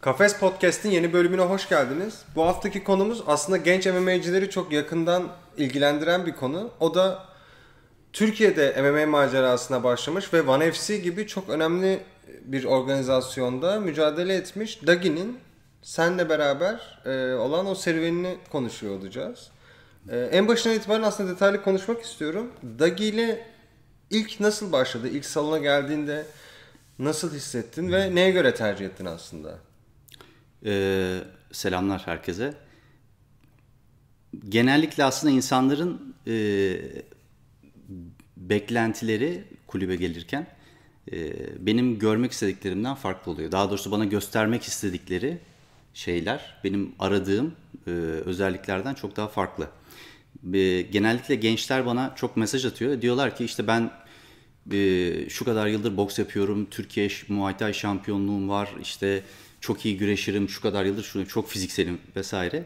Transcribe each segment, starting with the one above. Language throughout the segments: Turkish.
Kafes Podcast'in yeni bölümüne hoş geldiniz. Bu haftaki konumuz aslında genç MMA'cileri çok yakından ilgilendiren bir konu. O da Türkiye'de MMA macerasına başlamış ve One FC gibi çok önemli bir organizasyonda mücadele etmiş Dagi'nin senle beraber e, olan o serüvenini konuşuyor olacağız. E, en başından itibaren aslında detaylı konuşmak istiyorum. Dagi ile ilk nasıl başladı? İlk salona geldiğinde nasıl hissettin ve neye göre tercih ettin aslında? Ee, selamlar herkese. Genellikle aslında insanların e, beklentileri kulübe gelirken e, benim görmek istediklerimden farklı oluyor. Daha doğrusu bana göstermek istedikleri şeyler benim aradığım e, özelliklerden çok daha farklı. E, genellikle gençler bana çok mesaj atıyor. Diyorlar ki işte ben e, şu kadar yıldır boks yapıyorum, Türkiye Muay Thai şampiyonluğum var, işte çok iyi güreşirim, şu kadar yıldır şunu çok fizikselim vesaire.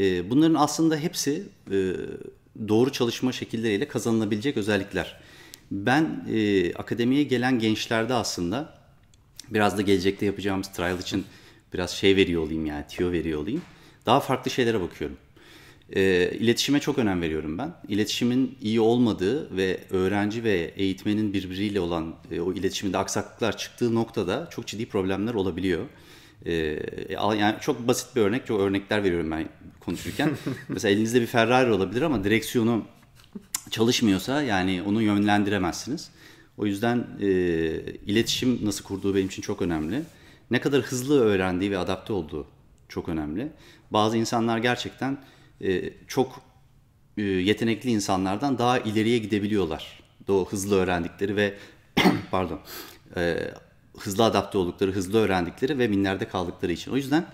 E, bunların aslında hepsi e, doğru çalışma şekilleriyle kazanılabilecek özellikler. Ben e, akademiye gelen gençlerde aslında biraz da gelecekte yapacağımız trial için biraz şey veriyor olayım yani tiyo veriyor olayım. Daha farklı şeylere bakıyorum. E, iletişime çok önem veriyorum ben. İletişimin iyi olmadığı ve öğrenci ve eğitmenin birbiriyle olan e, o iletişiminde aksaklıklar çıktığı noktada çok ciddi problemler olabiliyor. Ee, e, yani çok basit bir örnek, çok örnekler veriyorum ben konuşurken. Mesela elinizde bir Ferrari olabilir ama direksiyonu çalışmıyorsa yani onu yönlendiremezsiniz. O yüzden e, iletişim nasıl kurduğu benim için çok önemli. Ne kadar hızlı öğrendiği ve adapte olduğu çok önemli. Bazı insanlar gerçekten e, çok e, yetenekli insanlardan daha ileriye gidebiliyorlar. Doğu hızlı öğrendikleri ve pardon e, hızlı adapte oldukları, hızlı öğrendikleri ve minlerde kaldıkları için. O yüzden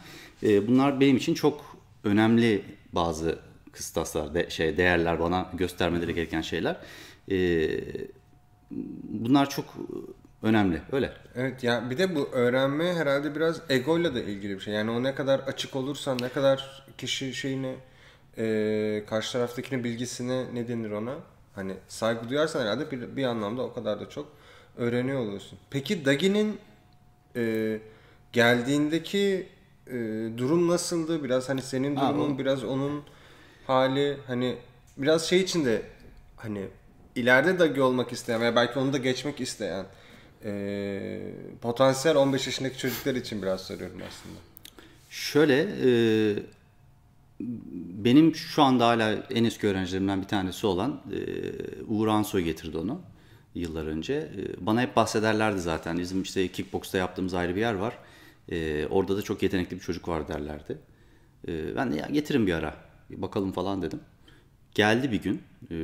e, bunlar benim için çok önemli bazı kıstaslar, de, şey değerler bana göstermeleri gereken şeyler. E, bunlar çok önemli. Öyle. Evet ya bir de bu öğrenme herhalde biraz egoyla da ilgili bir şey. Yani o ne kadar açık olursan, ne kadar kişi şeyini e, karşı taraftakinin bilgisine ne denir ona? Hani saygı duyarsan herhalde bir, bir anlamda o kadar da çok öğreniyor oluyorsun. Peki Dagi'nin e, geldiğindeki e, durum nasıldı? Biraz hani senin durumun, ha, biraz onun hali hani biraz şey içinde hani ileride Dagi olmak isteyen veya belki onu da geçmek isteyen e, potansiyel 15 yaşındaki çocuklar için biraz soruyorum aslında. Şöyle e, benim şu anda hala en eski öğrencilerimden bir tanesi olan e, Uğur Anso getirdi onu yıllar önce. Ee, bana hep bahsederlerdi zaten. Bizim işte kickboxta yaptığımız ayrı bir yer var. Ee, orada da çok yetenekli bir çocuk var derlerdi. Ee, ben de ya getirin bir ara. bakalım falan dedim. Geldi bir gün. E,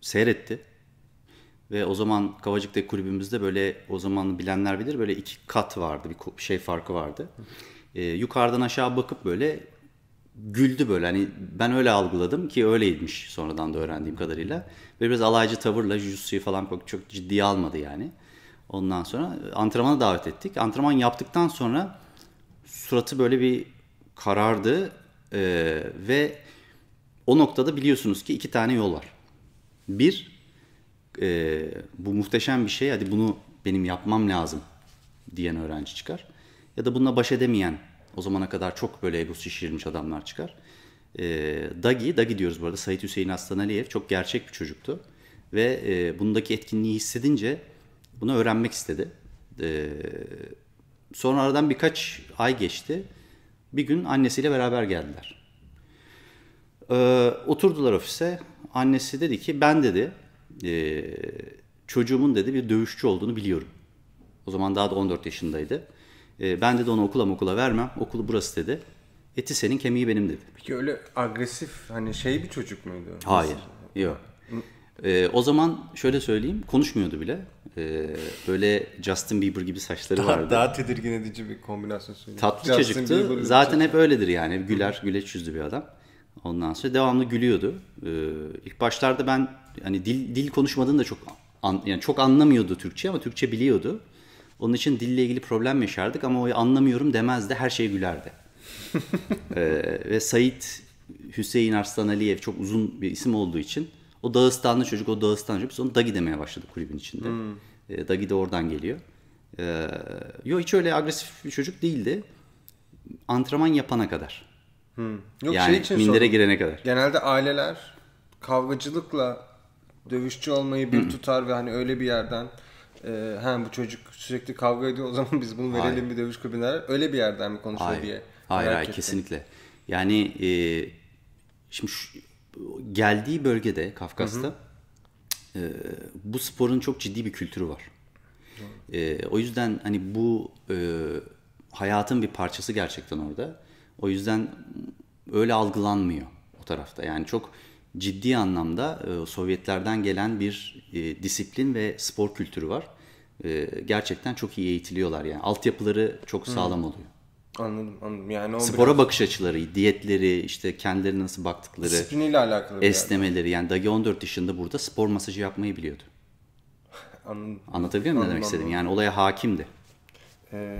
seyretti. Ve o zaman kavacıkta kulübümüzde böyle o zaman bilenler bilir böyle iki kat vardı. Bir şey farkı vardı. Ee, yukarıdan aşağı bakıp böyle güldü böyle hani ben öyle algıladım ki öyleymiş sonradan da öğrendiğim kadarıyla. Böyle biraz alaycı tavırla Jujutsu'yu falan çok, çok ciddiye almadı yani. Ondan sonra antrenmana davet ettik. Antrenman yaptıktan sonra suratı böyle bir karardı ee, ve o noktada biliyorsunuz ki iki tane yol var. Bir, e, bu muhteşem bir şey hadi bunu benim yapmam lazım diyen öğrenci çıkar. Ya da bununla baş edemeyen o zamana kadar çok böyle egosu şişirmiş adamlar çıkar. E, Dagi, Dagi diyoruz bu arada Sait Hüseyin Aslan Aliyev çok gerçek bir çocuktu. Ve e, bundaki etkinliği hissedince bunu öğrenmek istedi. E, sonra aradan birkaç ay geçti. Bir gün annesiyle beraber geldiler. E, oturdular ofise. Annesi dedi ki ben dedi e, çocuğumun dedi bir dövüşçü olduğunu biliyorum. O zaman daha da 14 yaşındaydı. E, ben dedi onu okula okula vermem. Okulu burası dedi. Eti senin kemiği benim dedi. Peki öyle agresif hani şey bir çocuk muydu? Hayır. Yok. Ee, o zaman şöyle söyleyeyim konuşmuyordu bile. Ee, böyle Justin Bieber gibi saçları daha, vardı. Daha tedirgin edici bir kombinasyon söyleyeyim. Tatlı Justin çocuktu. Zaten hep öyledir yani. Güler, güleç yüzlü bir adam. Ondan sonra devamlı gülüyordu. Ee, ilk başlarda ben hani dil dil konuşmadığını da çok an, yani çok anlamıyordu Türkçe ama Türkçe biliyordu. Onun için dille ilgili problem yaşardık ama o anlamıyorum demezdi. Her şeye gülerdi. ee, ve Sait Hüseyin Arslan Aliyev çok uzun bir isim olduğu için o Dağıstanlı çocuk, o Dağıstanlı çocuk. Biz onu Dagi demeye başladık kulübün içinde. Hmm. E, Dagi de oradan geliyor. E, yo hiç öyle agresif bir çocuk değildi. Antrenman yapana kadar. Hmm. Yok, şey yani şey için mindere sordum. girene kadar. Genelde aileler kavgacılıkla dövüşçü olmayı bir hmm. tutar ve hani öyle bir yerden e, ha bu çocuk sürekli kavga ediyor o zaman biz bunu verelim hayır. bir dövüş kulübüne öyle bir yerden mi konuşuyor hayır. diye. Hayır hayır ettim. kesinlikle. Yani e, şimdi şu, geldiği bölgede Kafkas'ta hı E, bu sporun çok ciddi bir kültürü var. E, o yüzden hani bu e, hayatın bir parçası gerçekten orada. O yüzden öyle algılanmıyor o tarafta. Yani çok ciddi anlamda e, Sovyetlerden gelen bir e, disiplin ve spor kültürü var. E, gerçekten çok iyi eğitiliyorlar yani. Altyapıları çok sağlam oluyor. Anladım, anladım. Yani o Spora biraz... bakış açıları, diyetleri, işte kendileri nasıl baktıkları. Disipliniyle alakalı. Esnemeleri. Yani Dagi 14 yaşında burada spor masajı yapmayı biliyordu. Anladım. Anlatabiliyor muyum ne demek istedim? Yani olaya hakimdi. Ee,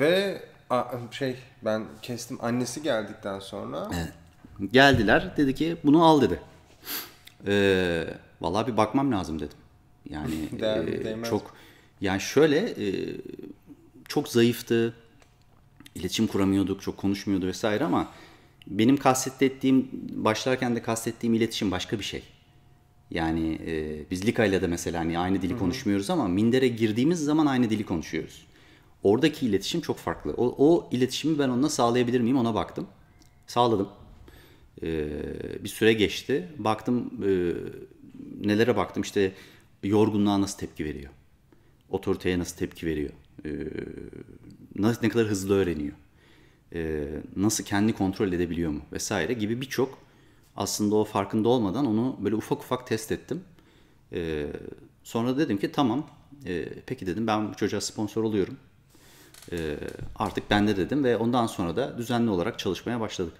ve a, şey ben kestim annesi geldikten sonra. Evet. Geldiler dedi ki bunu al dedi. Ee, vallahi bir bakmam lazım dedim. Yani Değer, e, çok yani şöyle e, çok zayıftı. İletişim kuramıyorduk, çok konuşmuyordu vesaire ama benim kastettiğim başlarken de kastettiğim iletişim başka bir şey. Yani e, biz Lika ile mesela hani aynı dili Hı-hı. konuşmuyoruz ama Minder'e girdiğimiz zaman aynı dili konuşuyoruz. Oradaki iletişim çok farklı. O, o iletişimi ben onunla sağlayabilir miyim ona baktım. Sağladım. Ee, bir süre geçti. Baktım e, nelere baktım işte yorgunluğa nasıl tepki veriyor? Otoriteye nasıl tepki veriyor? E, nasıl, ne kadar hızlı öğreniyor? E, nasıl kendi kontrol edebiliyor mu? Vesaire gibi birçok aslında o farkında olmadan onu böyle ufak ufak test ettim. E, sonra dedim ki tamam e, peki dedim ben bu çocuğa sponsor oluyorum. E, artık bende dedim ve ondan sonra da düzenli olarak çalışmaya başladık.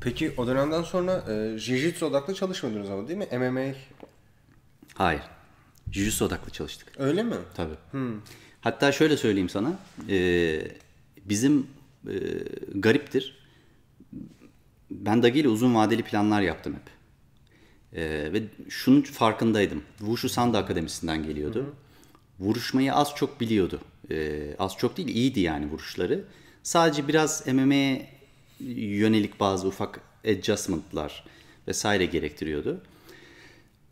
Peki o dönemden sonra e, jiu-jitsu odaklı çalışmadınız ama değil mi? MMA Hayır. jiu odaklı çalıştık. Öyle mi? Tabii. Hmm. Hatta şöyle söyleyeyim sana. E, bizim e, gariptir. Ben Dagi ile uzun vadeli planlar yaptım hep. E, ve şunun farkındaydım. Wushu Sanda Akademisi'nden geliyordu. Hı hı. Vuruşmayı az çok biliyordu. E, az çok değil iyiydi yani vuruşları. Sadece biraz MMA'ye yönelik bazı ufak adjustment'lar vesaire gerektiriyordu.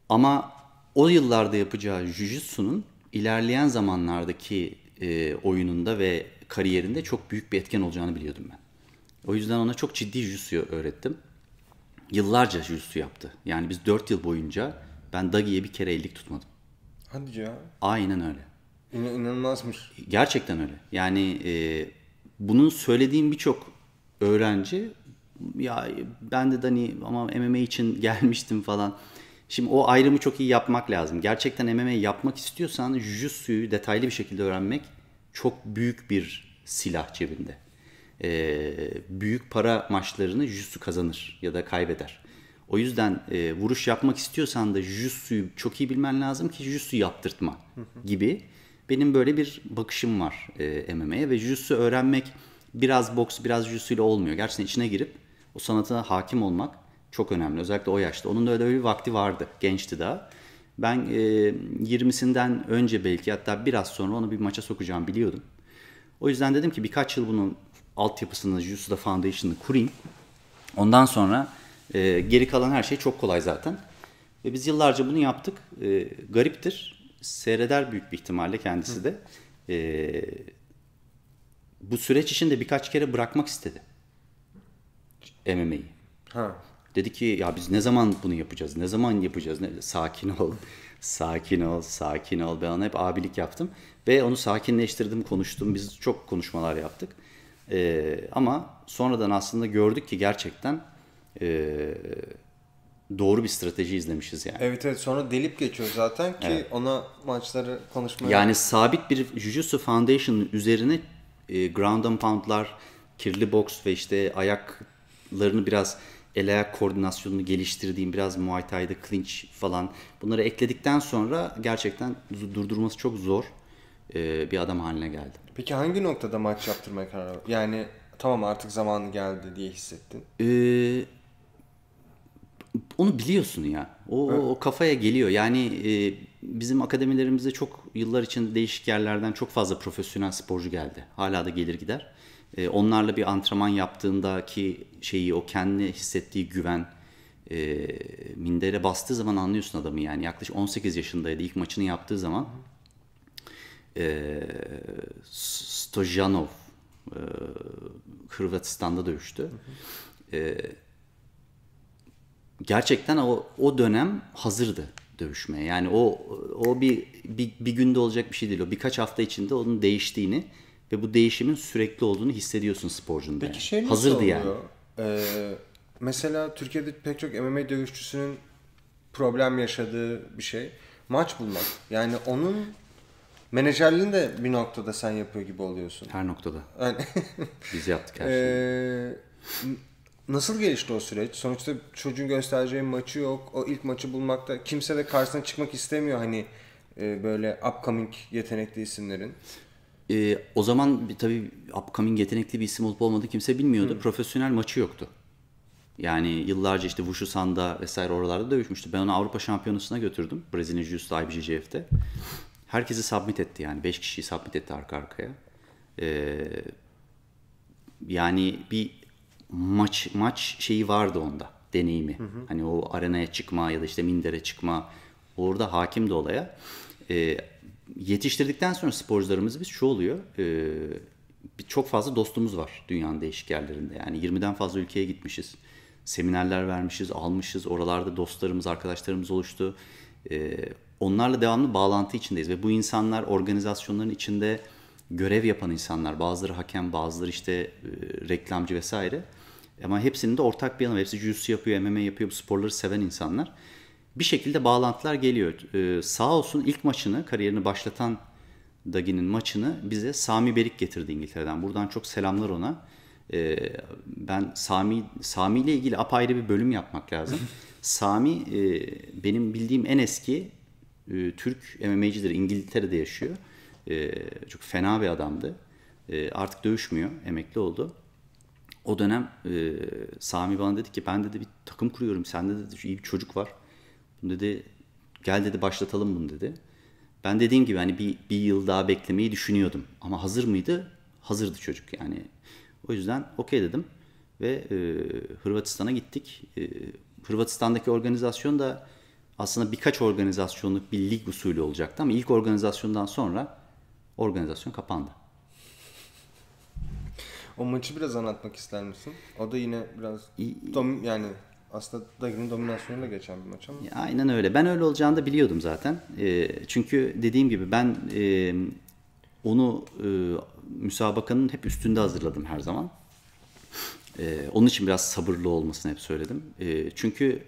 Ama o yıllarda yapacağı Jujutsu'nun ilerleyen zamanlardaki e, oyununda ve kariyerinde çok büyük bir etken olacağını biliyordum ben. O yüzden ona çok ciddi Jujutsu öğrettim. Yıllarca Jujutsu yaptı. Yani biz 4 yıl boyunca ben Dagi'ye bir kere ellik tutmadım. Hadi ya. Aynen öyle. İn- inanılmazmış. Gerçekten öyle. Yani e, bunun söylediğim birçok öğrenci ya ben de Dani ama MMA için gelmiştim falan Şimdi o ayrımı çok iyi yapmak lazım. Gerçekten MMA yapmak istiyorsan jujitsu'yu detaylı bir şekilde öğrenmek çok büyük bir silah cebinde. Ee, büyük para maçlarını jujitsu kazanır ya da kaybeder. O yüzden e, vuruş yapmak istiyorsan da jujitsu'yu çok iyi bilmen lazım ki jujitsu yaptırtma gibi. Benim böyle bir bakışım var e, MMA'ye ve jujitsu öğrenmek biraz boks biraz jujitsu ile olmuyor. Gerçekten içine girip o sanata hakim olmak çok önemli özellikle o yaşta. Onun da öyle bir vakti vardı. Gençti daha. Ben e, 20'sinden önce belki hatta biraz sonra onu bir maça sokacağım biliyordum. O yüzden dedim ki birkaç yıl bunun altyapısını, Jusu'da Foundation'ını kurayım. Ondan sonra e, geri kalan her şey çok kolay zaten. Ve biz yıllarca bunu yaptık. E, gariptir. Seyreder büyük bir ihtimalle kendisi de. E, bu süreç içinde birkaç kere bırakmak istedi. MMA'yi. Ha. Dedi ki ya biz ne zaman bunu yapacağız? Ne zaman yapacağız? Ne? Sakin ol. Sakin ol, sakin ol. Ben ona hep abilik yaptım. Ve onu sakinleştirdim, konuştum. Biz çok konuşmalar yaptık. Ee, ama sonradan aslında gördük ki gerçekten e, doğru bir strateji izlemişiz yani. Evet evet sonra delip geçiyor zaten ki evet. ona maçları konuşmaya... Yani sabit bir Jujutsu foundation üzerine e, ground and pound'lar, kirli box ve işte ayaklarını biraz el ayak koordinasyonunu geliştirdiğim biraz Muay Thai'de clinch falan bunları ekledikten sonra gerçekten durdurması çok zor e, bir adam haline geldi. Peki hangi noktada maç yaptırmaya karar verdin? Yani tamam artık zaman geldi diye hissettin. Ee, onu biliyorsun ya. O, o kafaya geliyor. Yani e, bizim akademilerimizde çok yıllar içinde değişik yerlerden çok fazla profesyonel sporcu geldi. Hala da gelir gider. Ee, onlarla bir antrenman yaptığındaki şeyi o kendi hissettiği güven e, mindere bastığı zaman anlıyorsun adamı yani yaklaşık 18 yaşındaydı ilk maçını yaptığı zaman e, Stojanov e, Hırvatistan'da dövüştü. E, gerçekten o, o dönem hazırdı dövüşmeye. Yani o o bir, bir bir günde olacak bir şey değil. O birkaç hafta içinde onun değiştiğini ve bu değişimin sürekli olduğunu hissediyorsun sporcunda. Peki yani. şey nasıl Hazırdı oluyor? yani. Ee, mesela Türkiye'de pek çok MMA dövüşçüsünün problem yaşadığı bir şey maç bulmak. Yani onun menajerliğini de bir noktada sen yapıyor gibi oluyorsun. Her noktada. Yani Biz yaptık her ee, şeyi. nasıl gelişti o süreç? Sonuçta çocuğun göstereceği maçı yok. O ilk maçı bulmakta kimse de karşısına çıkmak istemiyor hani e, böyle upcoming yetenekli isimlerin. E, o zaman tabii upcoming yetenekli bir isim olup olmadığı kimse bilmiyordu. Hı. Profesyonel maçı yoktu. Yani yıllarca işte Sanda vesaire oralarda dövüşmüştü. Ben onu Avrupa Şampiyonası'na götürdüm. Brezilya Jiu-Jitsu IBJJF'de. Herkesi submit etti yani. beş kişiyi submit etti arka arkaya. Ee, yani bir maç maç şeyi vardı onda. Deneyimi. Hı hı. Hani o arenaya çıkma ya da işte mindere çıkma. Orada hakim de olaya. Ee, yetiştirdikten sonra sporcularımız biz şu oluyor. E, çok fazla dostumuz var dünyanın değişik yerlerinde. Yani 20'den fazla ülkeye gitmişiz. Seminerler vermişiz, almışız. Oralarda dostlarımız, arkadaşlarımız oluştu. E, onlarla devamlı bağlantı içindeyiz. Ve bu insanlar organizasyonların içinde görev yapan insanlar. Bazıları hakem, bazıları işte e, reklamcı vesaire. Ama hepsinin de ortak bir yanı var. Hepsi jiu-jitsu yapıyor, MMA yapıyor, bu sporları seven insanlar bir şekilde bağlantılar geliyor. Ee, sağ olsun ilk maçını kariyerini başlatan Dagi'nin maçını bize Sami Berik getirdi İngiltere'den. Buradan çok selamlar ona. Ee, ben Sami Sami ile ilgili apayrı bir bölüm yapmak lazım. Sami e, benim bildiğim en eski e, Türk MMA'cidir. İngiltere'de yaşıyor. E, çok fena bir adamdı. E, artık dövüşmüyor. Emekli oldu. O dönem e, Sami bana dedi ki ben dedi bir takım kuruyorum. Sende dedi iyi bir çocuk var Dedi gel dedi başlatalım bunu dedi. Ben dediğim gibi hani bir, bir yıl daha beklemeyi düşünüyordum. Ama hazır mıydı? Hazırdı çocuk yani. O yüzden okey dedim ve e, Hırvatistan'a gittik. E, Hırvatistan'daki organizasyon da aslında birkaç organizasyonluk bir lig usulü olacaktı ama ilk organizasyondan sonra organizasyon kapandı. O maçı biraz anlatmak ister misin? O da yine biraz tam yani aslında Dagin'in dominasyonuyla geçen bir maç ama. Ya, aynen öyle. Ben öyle olacağını da biliyordum zaten. E, çünkü dediğim gibi ben e, onu e, müsabakanın hep üstünde hazırladım her zaman. E, onun için biraz sabırlı olmasını hep söyledim. E, çünkü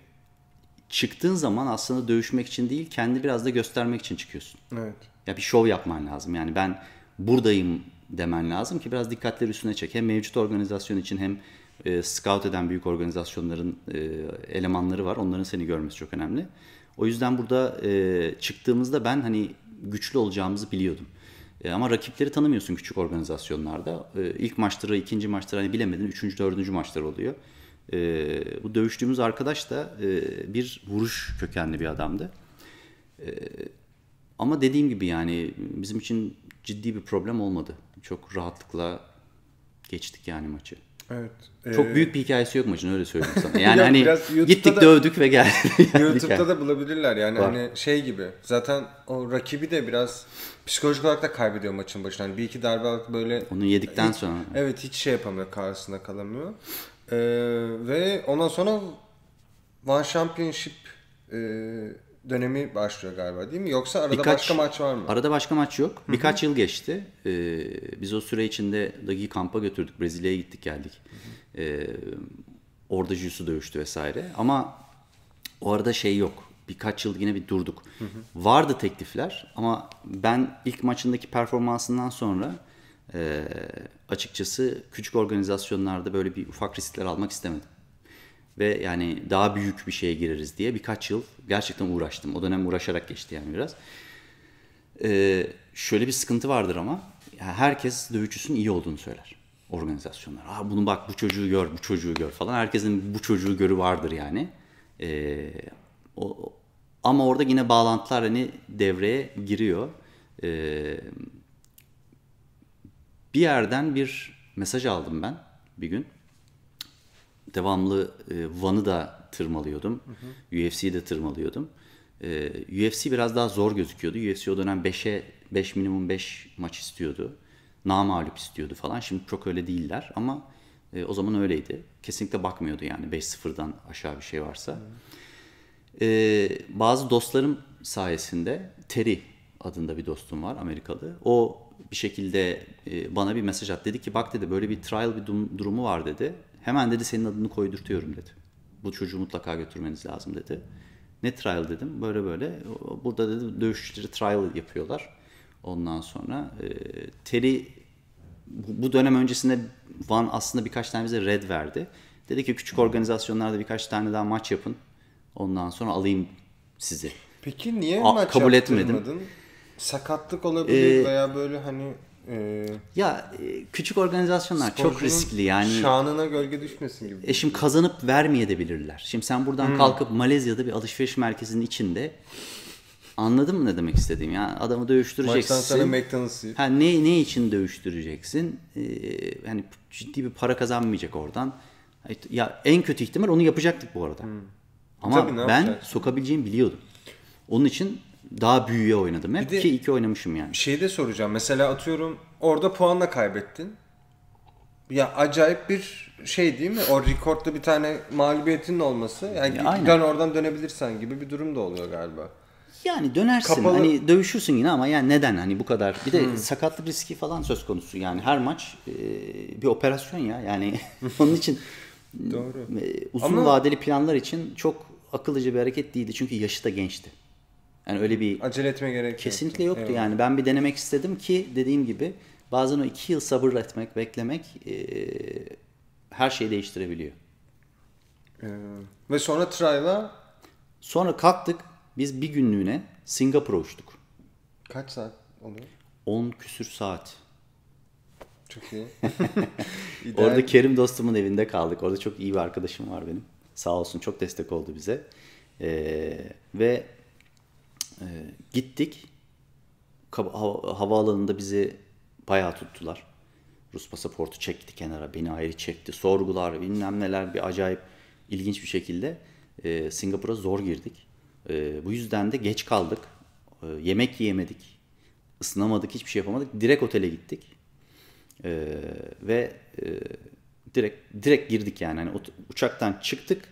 çıktığın zaman aslında dövüşmek için değil kendi biraz da göstermek için çıkıyorsun. Evet. Ya bir şov yapman lazım. Yani ben buradayım demen lazım ki biraz dikkatleri üstüne çek. Hem mevcut organizasyon için hem e, scout eden büyük organizasyonların e, elemanları var. Onların seni görmesi çok önemli. O yüzden burada e, çıktığımızda ben hani güçlü olacağımızı biliyordum. E, ama rakipleri tanımıyorsun küçük organizasyonlarda. E, ilk maçları, ikinci maçları hani bilemedin. Üçüncü, dördüncü maçlar oluyor. E, bu dövüştüğümüz arkadaş da e, bir vuruş kökenli bir adamdı. E, ama dediğim gibi yani bizim için ciddi bir problem olmadı. Çok rahatlıkla geçtik yani maçı. Evet. Ee... Çok büyük bir hikayesi yok maçın öyle söyleyeyim sana. Yani ya hani gittik da, dövdük ve geldik. YouTube'da da bulabilirler yani Var. hani şey gibi. Zaten o rakibi de biraz psikolojik olarak da kaybediyor maçın başında. Hani bir iki darbe alıp böyle. Onu yedikten hiç, sonra. Evet hiç şey yapamıyor karşısında kalamıyor. Ee, ve ondan sonra One Championship e, dönemi başlıyor galiba değil mi? Yoksa arada Birkaç, başka maç var mı? Arada başka maç yok. Hı-hı. Birkaç yıl geçti. Ee, biz o süre içinde Dagi kampa götürdük. Brezilya'ya gittik geldik. Ee, orada Jusu dövüştü vesaire. Ama o arada şey yok. Birkaç yıl yine bir durduk. Hı hı. Vardı teklifler ama ben ilk maçındaki performansından sonra e, açıkçası küçük organizasyonlarda böyle bir ufak riskler almak istemedim ve yani daha büyük bir şeye gireriz diye birkaç yıl gerçekten uğraştım. O dönem uğraşarak geçti yani biraz. Ee, şöyle bir sıkıntı vardır ama yani herkes dövüşçüsün iyi olduğunu söyler organizasyonlar. Aa bunu bak bu çocuğu gör, bu çocuğu gör falan. Herkesin bu çocuğu görü vardır yani. Ee, o, ama orada yine bağlantılar hani devreye giriyor. Ee, bir yerden bir mesaj aldım ben bir gün devamlı e, Van'ı da tırmalıyordum. Hı hı. UFC'yi de tırmalıyordum. E, UFC biraz daha zor gözüküyordu. UFC o dönem 5'e 5 minimum 5 maç istiyordu. Namalup istiyordu falan. Şimdi çok öyle değiller ama e, o zaman öyleydi. Kesinlikle bakmıyordu yani 5-0'dan aşağı bir şey varsa. E, bazı dostlarım sayesinde Terry adında bir dostum var Amerikalı. O bir şekilde e, bana bir mesaj at dedi ki bak dedi böyle bir trial bir durumu var dedi. Hemen dedi senin adını koydurtuyorum dedi. Bu çocuğu mutlaka götürmeniz lazım dedi. Ne trial dedim böyle böyle. Burada dedi dövüşçüleri trial yapıyorlar. Ondan sonra e, Terry bu dönem öncesinde Van aslında birkaç tane bize red verdi. Dedi ki küçük organizasyonlarda birkaç tane daha maç yapın. Ondan sonra alayım sizi. Peki niye A, maç kabul etmedin? Sakatlık olabilir ee, veya böyle hani ee, ya e, küçük organizasyonlar çok riskli yani. Şanına gölge düşmesin gibi. E şimdi kazanıp vermeyebilirler. Şimdi sen buradan hmm. kalkıp Malezya'da bir alışveriş merkezinin içinde anladın mı ne demek istediğim? Yani adamı dövüştüreceksin. Maçtan sana McDonald's Ha, ne, ne için dövüştüreceksin? Ee, hani ciddi bir para kazanmayacak oradan. Ya en kötü ihtimal onu yapacaktık bu arada. Hmm. Ama Tabii, ben yapacaksın? sokabileceğimi biliyordum. Onun için daha büyüğe oynadım hep bir ki iki oynamışım yani. Şeyi de soracağım. Mesela atıyorum orada puanla kaybettin. Ya acayip bir şey değil mi? O rekordda bir tane mağlubiyetin olması. Yani ya dön oradan dönebilirsen gibi bir durum da oluyor galiba. Yani dönersin Kapalı... hani dövüşürsün yine ama yani neden hani bu kadar bir de hmm. sakatlık riski falan söz konusu yani her maç e, bir operasyon ya yani onun için Doğru. E, uzun ama... vadeli planlar için çok akıllıca bir hareket değildi çünkü yaşı da gençti. Yani öyle bir acele etme gerek kesinlikle yoktu. yoktu. Yani ben bir denemek istedim ki dediğim gibi bazen o iki yıl sabır etmek, beklemek e, her şeyi değiştirebiliyor. Ee, ve sonra trial'a? Sonra kalktık. Biz bir günlüğüne Singapur'a uçtuk. Kaç saat oluyor? 10 küsür saat. Çok iyi. Orada Kerim dostumun evinde kaldık. Orada çok iyi bir arkadaşım var benim. Sağ olsun çok destek oldu bize. Ee, ve e, gittik. Hava, havaalanında bizi bayağı tuttular. Rus pasaportu çekti kenara. Beni ayrı çekti. Sorgular bilmem neler bir acayip ilginç bir şekilde e, Singapur'a zor girdik. E, bu yüzden de geç kaldık. E, yemek yiyemedik. Isınamadık. Hiçbir şey yapamadık. Direkt otele gittik. E, ve e, direkt direkt girdik yani. yani uçaktan çıktık.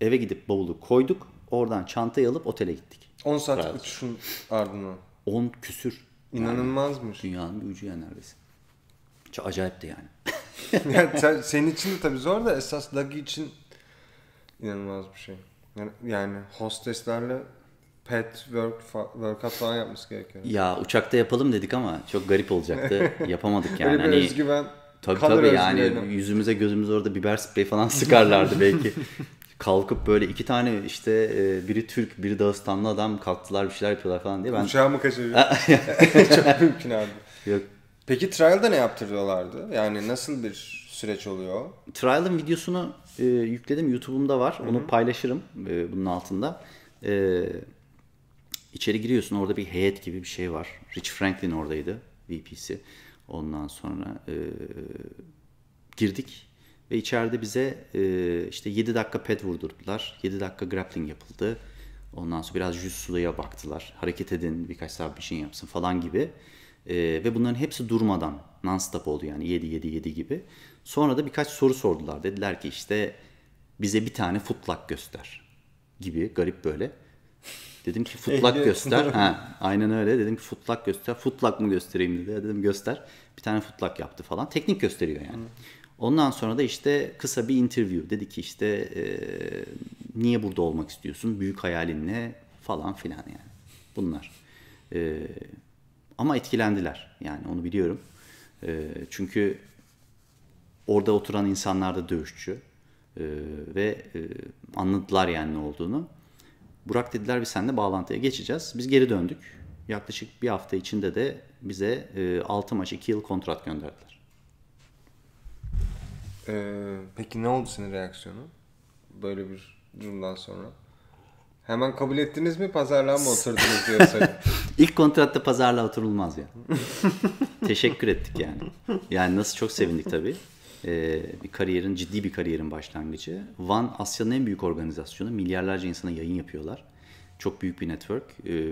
Eve gidip bavulu koyduk. Oradan çantayı alıp otele gittik. 10 saat Rahat. uçuşun ardından. 10 küsür. İnanılmazmış. Yani dünyanın bir ucu ya neredeyse. Çok acayipti yani. yani sen, senin için de tabii zor da esas Dagi için inanılmaz bir şey. Yani, yani hosteslerle pet work workout falan yapması gerekiyor. Ya uçakta yapalım dedik ama çok garip olacaktı. Yapamadık yani. Öyle bir hani, özgüven. Tabii tabii yani yüzümüze gözümüze orada biber sprey falan sıkarlardı belki. kalkıp böyle iki tane işte e, biri Türk biri Dağıstanlı adam kalktılar bir şeyler yapıyorlar falan diye ben... Uçağımı kaçırıyor. Çok mümkün abi. Yok. Peki trial'da ne yaptırıyorlardı? Yani nasıl bir süreç oluyor? Trial'ın videosunu e, yükledim. YouTube'umda var. Onu Hı-hı. paylaşırım e, bunun altında. E, içeri giriyorsun. Orada bir heyet gibi bir şey var. Rich Franklin oradaydı. VP'si. Ondan sonra e, girdik. Ve içeride bize e, işte 7 dakika pet vurdurdular. 7 dakika grappling yapıldı. Ondan sonra biraz yüz suya baktılar. Hareket edin birkaç saat bir şey yapsın falan gibi. E, ve bunların hepsi durmadan non-stop oldu yani 7-7-7 gibi. Sonra da birkaç soru sordular. Dediler ki işte bize bir tane footlak göster gibi garip böyle. Dedim ki footlak göster. ha, aynen öyle. Dedim ki footlak göster. Footlak mı göstereyim dedi. Dedim göster. Bir tane footlak yaptı falan. Teknik gösteriyor yani. Ondan sonra da işte kısa bir interview. Dedi ki işte e, niye burada olmak istiyorsun? Büyük hayalin ne? Falan filan yani. Bunlar. E, ama etkilendiler. Yani onu biliyorum. E, çünkü orada oturan insanlar da dövüşçü. E, ve e, anladılar yani ne olduğunu. Burak dediler biz seninle bağlantıya geçeceğiz. Biz geri döndük. Yaklaşık bir hafta içinde de bize e, 6 maç 2 yıl kontrat gönderdiler. Ee, peki ne oldu senin reaksiyonu? Böyle bir durumdan sonra. Hemen kabul ettiniz mi pazarlığa mı oturdunuz diyor İlk kontratta pazarlığa oturulmaz ya. Teşekkür ettik yani. Yani nasıl çok sevindik tabii. Ee, bir kariyerin, ciddi bir kariyerin başlangıcı. Van Asya'nın en büyük organizasyonu. Milyarlarca insana yayın yapıyorlar. Çok büyük bir network. Ee,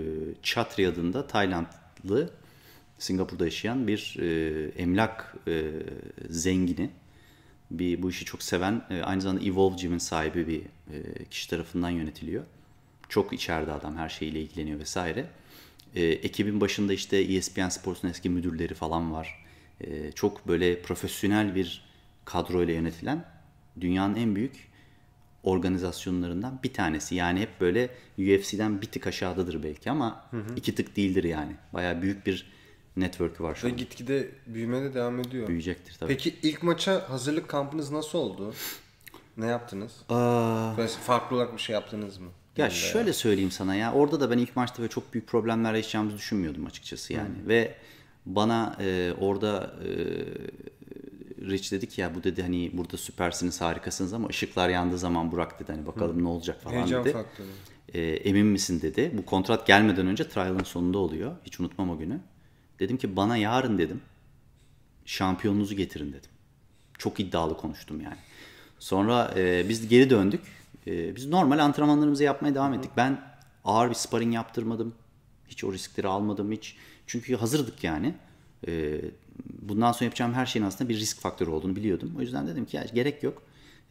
Chatri adında Taylandlı Singapur'da yaşayan bir e, emlak e, zengini bir bu işi çok seven e, aynı zamanda Evolve Gym'in sahibi bir e, kişi tarafından yönetiliyor. Çok içeride adam her şeyle ilgileniyor vesaire. E, ekibin başında işte ESPN Sports'un eski müdürleri falan var. çok böyle profesyonel bir kadroyla yönetilen dünyanın en büyük organizasyonlarından bir tanesi. Yani hep böyle UFC'den bir tık aşağıdadır belki ama hı hı. iki tık değildir yani. Baya büyük bir network'ü var şu an. Ve gitgide büyümeye de devam ediyor. Büyüyecektir tabii. Peki ilk maça hazırlık kampınız nasıl oldu? Ne yaptınız? Aa... farklı olarak bir şey yaptınız mı? Ya şöyle ya. söyleyeyim sana ya orada da ben ilk maçta böyle çok büyük problemler yaşayacağımızı düşünmüyordum açıkçası yani. Hı. Ve bana e, orada e, Rich dedi ki ya bu dedi hani burada süpersiniz harikasınız ama ışıklar yandığı zaman Burak dedi hani bakalım Hı. ne olacak falan Heyecan dedi. Faktörü. E, emin misin dedi. Bu kontrat gelmeden önce trial'ın sonunda oluyor. Hiç unutmam o günü. Dedim ki bana yarın dedim şampiyonunuzu getirin dedim. Çok iddialı konuştum yani. Sonra e, biz geri döndük. E, biz normal antrenmanlarımızı yapmaya devam ettik. Ben ağır bir sparring yaptırmadım. Hiç o riskleri almadım hiç. Çünkü hazırdık yani. E, bundan sonra yapacağım her şeyin aslında bir risk faktörü olduğunu biliyordum. O yüzden dedim ki ya gerek yok.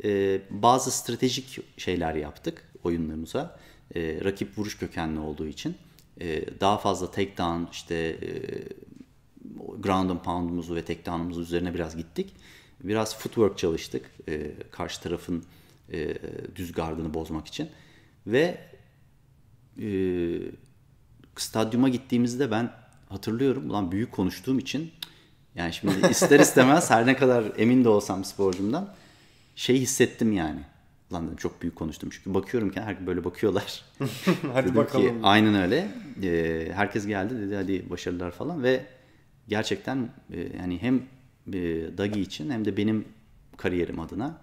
E, bazı stratejik şeyler yaptık oyunlarımıza. E, rakip vuruş kökenli olduğu için. Ee, daha fazla tek takedown işte e, ground and pound'umuzu ve tek takedown'umuzu üzerine biraz gittik. Biraz footwork çalıştık e, karşı tarafın e, düz gardını bozmak için. Ve stadyuma gittiğimizde ben hatırlıyorum ulan büyük konuştuğum için yani şimdi ister istemez her ne kadar emin de olsam sporcumdan şey hissettim yani. Lan dedim çok büyük konuştum çünkü bakıyorum ki herkes böyle bakıyorlar. hadi dedim bakalım. Ki, aynen öyle. Ee, herkes geldi dedi hadi başarılar falan ve gerçekten e, yani hem e, Dagi için hem de benim kariyerim adına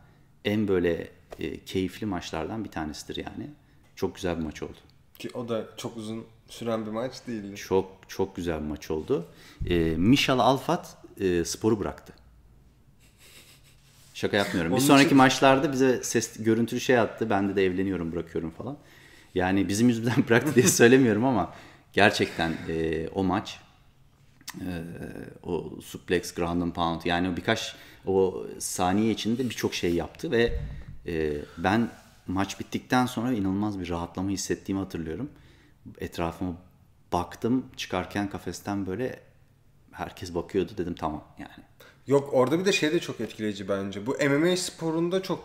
en böyle e, keyifli maçlardan bir tanesidir yani. Çok güzel bir maç oldu. Ki o da çok uzun süren bir maç değildi. Çok çok güzel bir maç oldu. E, Mişal Alfat e, sporu bıraktı. Şaka yapmıyorum. Onun bir sonraki için... maçlarda bize ses görüntülü şey attı. Ben de de evleniyorum bırakıyorum falan. Yani bizim yüzümüzden bıraktı diye söylemiyorum ama gerçekten e, o maç e, o suplex ground and pound yani o birkaç o saniye içinde birçok şey yaptı ve e, ben maç bittikten sonra inanılmaz bir rahatlama hissettiğimi hatırlıyorum. Etrafıma baktım çıkarken kafesten böyle herkes bakıyordu dedim tamam yani Yok orada bir de şey de çok etkileyici bence. Bu MMA sporunda çok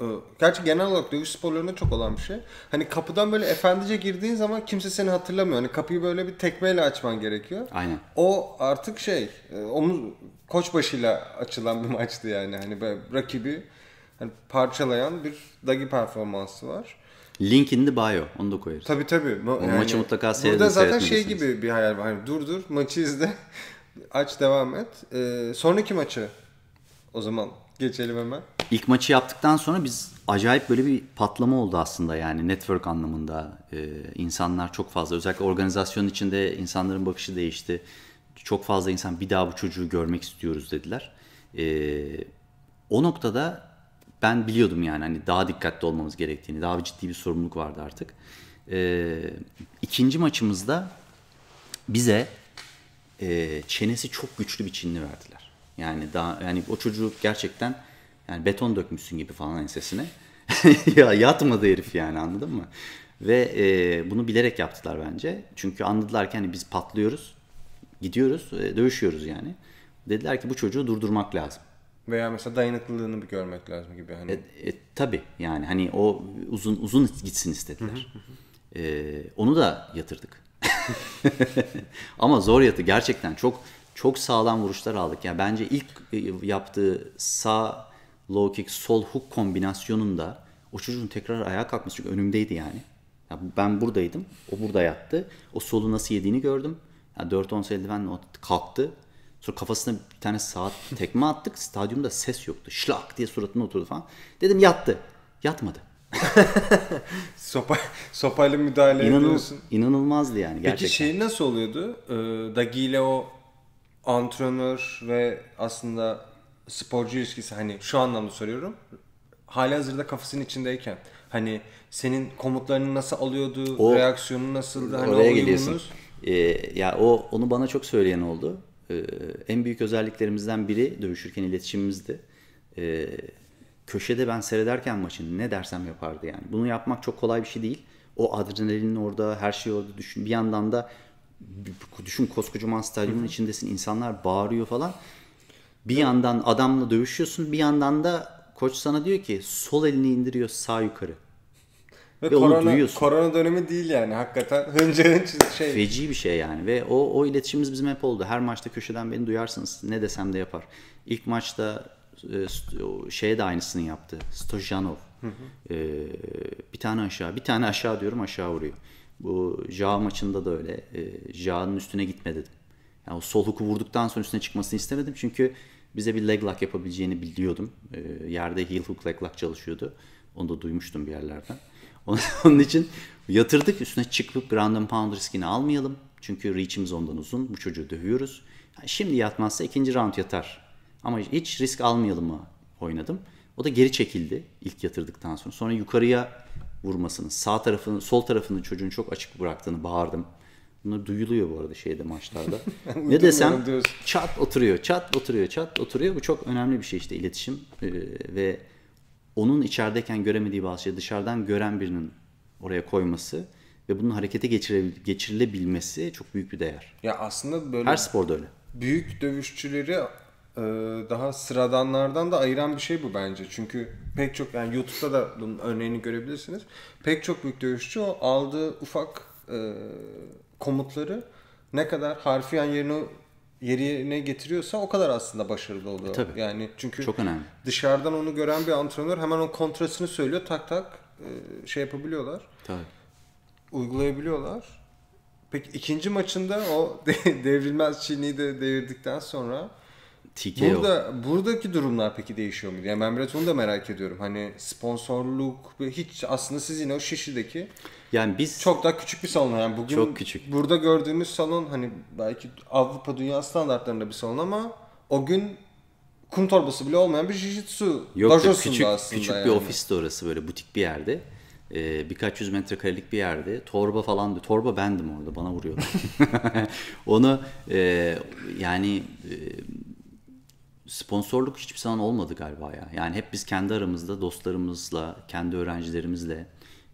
e, Gerçi genel olarak dövüş sporlarında çok olan bir şey. Hani kapıdan böyle efendice girdiğin zaman kimse seni hatırlamıyor. Hani kapıyı böyle bir tekmeyle açman gerekiyor. Aynen. O artık şey, e, omuz koçbaşıyla açılan bir maçtı yani. Hani böyle rakibi hani parçalayan bir dagi performansı var. Link in the bio. Onu da koyarız. Tabii tabii. O yani, maçı mutlaka seyredin. Burada zaten şey gibi bir hayal var. Hani dur dur maçı izle. Aç devam et. Ee, sonraki maçı o zaman geçelim hemen. İlk maçı yaptıktan sonra biz acayip böyle bir patlama oldu aslında yani network anlamında. Ee, insanlar çok fazla özellikle organizasyon içinde insanların bakışı değişti. Çok fazla insan bir daha bu çocuğu görmek istiyoruz dediler. Ee, o noktada ben biliyordum yani hani daha dikkatli olmamız gerektiğini. Daha bir ciddi bir sorumluluk vardı artık. Ee, ikinci maçımızda bize e, çenesi çok güçlü bir Çinli verdiler. Yani daha yani o çocuğu gerçekten yani beton dökmüşsün gibi falan ensesine. ya yatmadı herif yani anladın mı? Ve e, bunu bilerek yaptılar bence. Çünkü anladılar ki hani biz patlıyoruz, gidiyoruz, e, dövüşüyoruz yani. Dediler ki bu çocuğu durdurmak lazım. Veya mesela dayanıklılığını bir görmek lazım gibi hani. E, e, tabii yani hani o uzun uzun gitsin istediler. e, onu da yatırdık. Ama zor yatı gerçekten çok çok sağlam vuruşlar aldık. Yani bence ilk e, yaptığı sağ low kick sol hook kombinasyonunda o çocuğun tekrar ayağa kalkması çünkü önümdeydi yani. Ya ben buradaydım. O burada yattı. O solu nasıl yediğini gördüm. Yani 4 10 eldivenle o kalktı. Sonra kafasına bir tane saat tekme attık. Stadyumda ses yoktu. Şlak diye suratına oturdu falan. Dedim yattı. Yatmadı. Sopa, sopayla müdahale İnanıl, ediyorsun. İnanılmazdı yani gerçekten. Peki şey nasıl oluyordu? Ee, Dagi ile o antrenör ve aslında sporcu ilişkisi hani şu anlamda soruyorum. Hali hazırda kafasının içindeyken hani senin komutlarını nasıl alıyordu, o, reaksiyonu nasıldı, hani oraya geliyorsun. Ee, ya o onu bana çok söyleyen oldu. Ee, en büyük özelliklerimizden biri dövüşürken iletişimimizdi. Ee, köşede ben seyrederken maçın ne dersem yapardı yani. Bunu yapmak çok kolay bir şey değil. O adrenalin orada, her şey orada düşün. Bir yandan da düşün koskocaman stadyumun içindesin. insanlar bağırıyor falan. Bir yandan adamla dövüşüyorsun. Bir yandan da koç sana diyor ki sol elini indiriyor sağ yukarı. Ve, ve korona, duyuyorsun. korona dönemi değil yani hakikaten. Hınca hınç şey. Feci bir şey yani ve o, o iletişimimiz bizim hep oldu. Her maçta köşeden beni duyarsınız ne desem de yapar. İlk maçta e, şeye de aynısını yaptı. Stojanov. Hı hı. E, bir tane aşağı, bir tane aşağı diyorum aşağı vuruyor. Bu Ja maçında da öyle. E, Ja'nın üstüne gitme dedim. Yani o sol huku vurduktan sonra üstüne çıkmasını istemedim. Çünkü bize bir leg lock yapabileceğini biliyordum. E, yerde heel hook leg lock çalışıyordu. Onu da duymuştum bir yerlerden. Onun için yatırdık üstüne çıkıp ground and pound riskini almayalım. Çünkü reach'imiz ondan uzun. Bu çocuğu dövüyoruz. Yani şimdi yatmazsa ikinci round yatar ama hiç risk almayalım mı oynadım. O da geri çekildi ilk yatırdıktan sonra. Sonra yukarıya vurmasını, sağ tarafını, sol tarafını çocuğun çok açık bıraktığını bağırdım. Bunlar duyuluyor bu arada şeyde maçlarda. ne desem diyorsun. çat oturuyor, çat oturuyor, çat oturuyor. Bu çok önemli bir şey işte iletişim ee, ve onun içerideyken göremediği bazı şey dışarıdan gören birinin oraya koyması ve bunun harekete geçirilebilmesi çok büyük bir değer. Ya aslında böyle Her sporda öyle. Büyük dövüşçüleri ee, daha sıradanlardan da ayıran bir şey bu bence. Çünkü pek çok yani YouTube'da da bunun örneğini görebilirsiniz. Pek çok büyük dövüşçü o aldığı ufak e, komutları ne kadar harfiyen yerine yerine getiriyorsa o kadar aslında başarılı oluyor. E, tabii. Yani çünkü çok önemli. dışarıdan onu gören bir antrenör hemen onun kontrasını söylüyor tak tak e, şey yapabiliyorlar. Tabii. Uygulayabiliyorlar. Peki ikinci maçında o devrilmez çiğniyi de devirdikten sonra TKO. Burada buradaki durumlar peki değişiyor mu? Yani ben biraz onu da merak ediyorum. Hani sponsorluk hiç aslında siz yine o şişideki yani biz çok daha küçük bir salon yani bugün çok küçük. burada gördüğümüz salon hani belki Avrupa dünya standartlarında bir salon ama o gün kum torbası bile olmayan bir jujitsu Yok da küçük, aslında küçük yani. bir ofis de orası böyle butik bir yerde. Ee, birkaç yüz metrekarelik bir yerde. Torba falan, torba bendim orada bana vuruyordu. Onu e, yani e, sponsorluk hiçbir zaman olmadı galiba ya. Yani hep biz kendi aramızda dostlarımızla, kendi öğrencilerimizle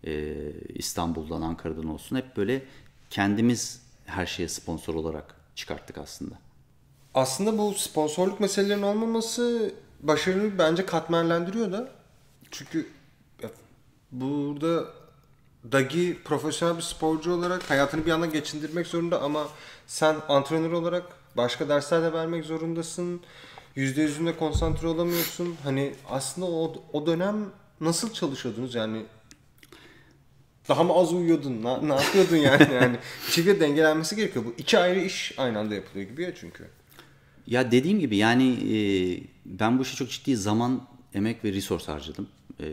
e, İstanbul'dan, Ankara'dan olsun hep böyle kendimiz her şeye sponsor olarak çıkarttık aslında. Aslında bu sponsorluk meselelerin olmaması başarını bence katmerlendiriyor da. Çünkü burada Dagi profesyonel bir sporcu olarak hayatını bir yandan geçindirmek zorunda ama sen antrenör olarak başka dersler de vermek zorundasın yüzde yüzünde konsantre olamıyorsun. Hani aslında o, o dönem nasıl çalışıyordunuz yani? Daha mı az uyuyordun? Ne, ne yapıyordun yani? yani bir dengelenmesi gerekiyor. Bu iki ayrı iş aynı anda yapılıyor gibi ya çünkü. Ya dediğim gibi yani e, ben bu işe çok ciddi zaman, emek ve resource harcadım. E,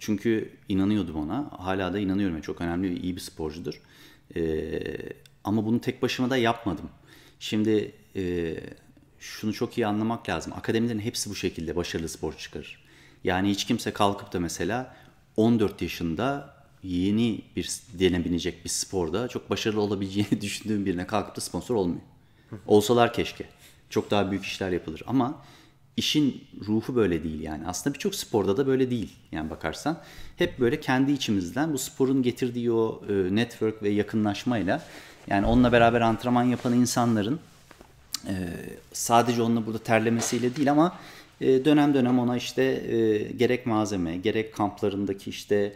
çünkü inanıyordum ona. Hala da inanıyorum. Yani çok önemli ve iyi bir sporcudur. E, ama bunu tek başıma da yapmadım. Şimdi e, şunu çok iyi anlamak lazım. Akademilerin hepsi bu şekilde başarılı spor çıkarır. Yani hiç kimse kalkıp da mesela 14 yaşında yeni bir denebilecek bir sporda çok başarılı olabileceğini düşündüğüm birine kalkıp da sponsor olmuyor. Olsalar keşke. Çok daha büyük işler yapılır ama işin ruhu böyle değil yani. Aslında birçok sporda da böyle değil yani bakarsan. Hep böyle kendi içimizden bu sporun getirdiği o e, network ve yakınlaşmayla yani onunla beraber antrenman yapan insanların e, sadece onunla burada terlemesiyle değil ama e, dönem dönem ona işte e, gerek malzeme, gerek kamplarındaki işte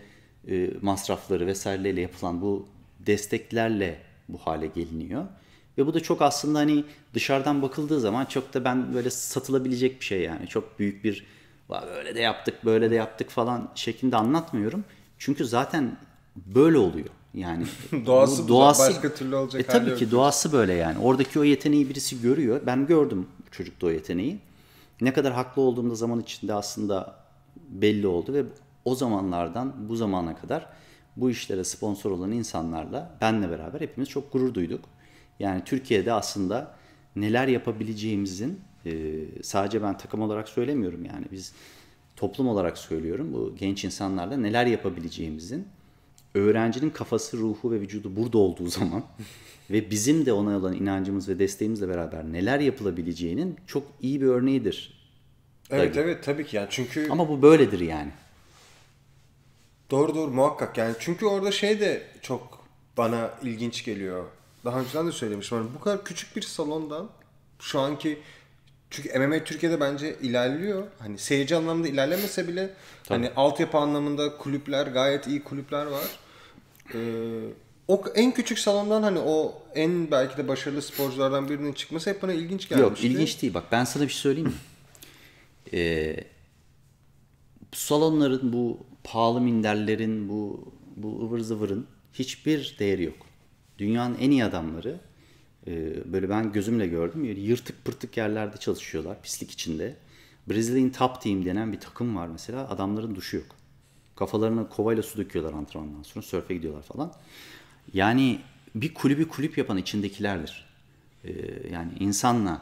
e, masrafları vesaireyle yapılan bu desteklerle bu hale geliniyor. Ve bu da çok aslında hani dışarıdan bakıldığı zaman çok da ben böyle satılabilecek bir şey yani. Çok büyük bir böyle de yaptık, böyle de yaptık falan şeklinde anlatmıyorum. Çünkü zaten böyle oluyor. Yani doğası, bu, doğası başka türlü olacak e, tabii ki doğası böyle yani. Oradaki o yeteneği birisi görüyor. Ben gördüm çocukta o yeteneği. Ne kadar haklı olduğumda zaman içinde aslında belli oldu ve o zamanlardan bu zamana kadar bu işlere sponsor olan insanlarla benle beraber hepimiz çok gurur duyduk. Yani Türkiye'de aslında neler yapabileceğimizin e, sadece ben takım olarak söylemiyorum yani biz toplum olarak söylüyorum bu genç insanlarla neler yapabileceğimizin öğrencinin kafası, ruhu ve vücudu burada olduğu zaman ve bizim de ona olan inancımız ve desteğimizle beraber neler yapılabileceğinin çok iyi bir örneğidir. Evet tabii. evet tabii ki yani çünkü Ama bu böyledir yani. Doğru doğru muhakkak yani çünkü orada şey de çok bana ilginç geliyor. Daha önceden de söylemiştim. Yani bu kadar küçük bir salondan şu anki çünkü MMA Türkiye'de bence ilerliyor. Hani seyirci anlamında ilerlemese bile Tabii. hani altyapı anlamında kulüpler gayet iyi kulüpler var e, o en küçük salondan hani o en belki de başarılı sporculardan birinin çıkması hep bana ilginç gelmişti. Yok ilginç değil. Bak ben sana bir şey söyleyeyim mi? ee, salonların bu pahalı minderlerin bu bu ıvır zıvırın hiçbir değeri yok. Dünyanın en iyi adamları e, böyle ben gözümle gördüm yırtık pırtık yerlerde çalışıyorlar pislik içinde. Brezilya'nın Top Team denen bir takım var mesela adamların duşu yok. Kafalarına kovayla su döküyorlar antrenmandan sonra. Sörfe gidiyorlar falan. Yani bir kulübü kulüp yapan içindekilerdir. Ee, yani insanla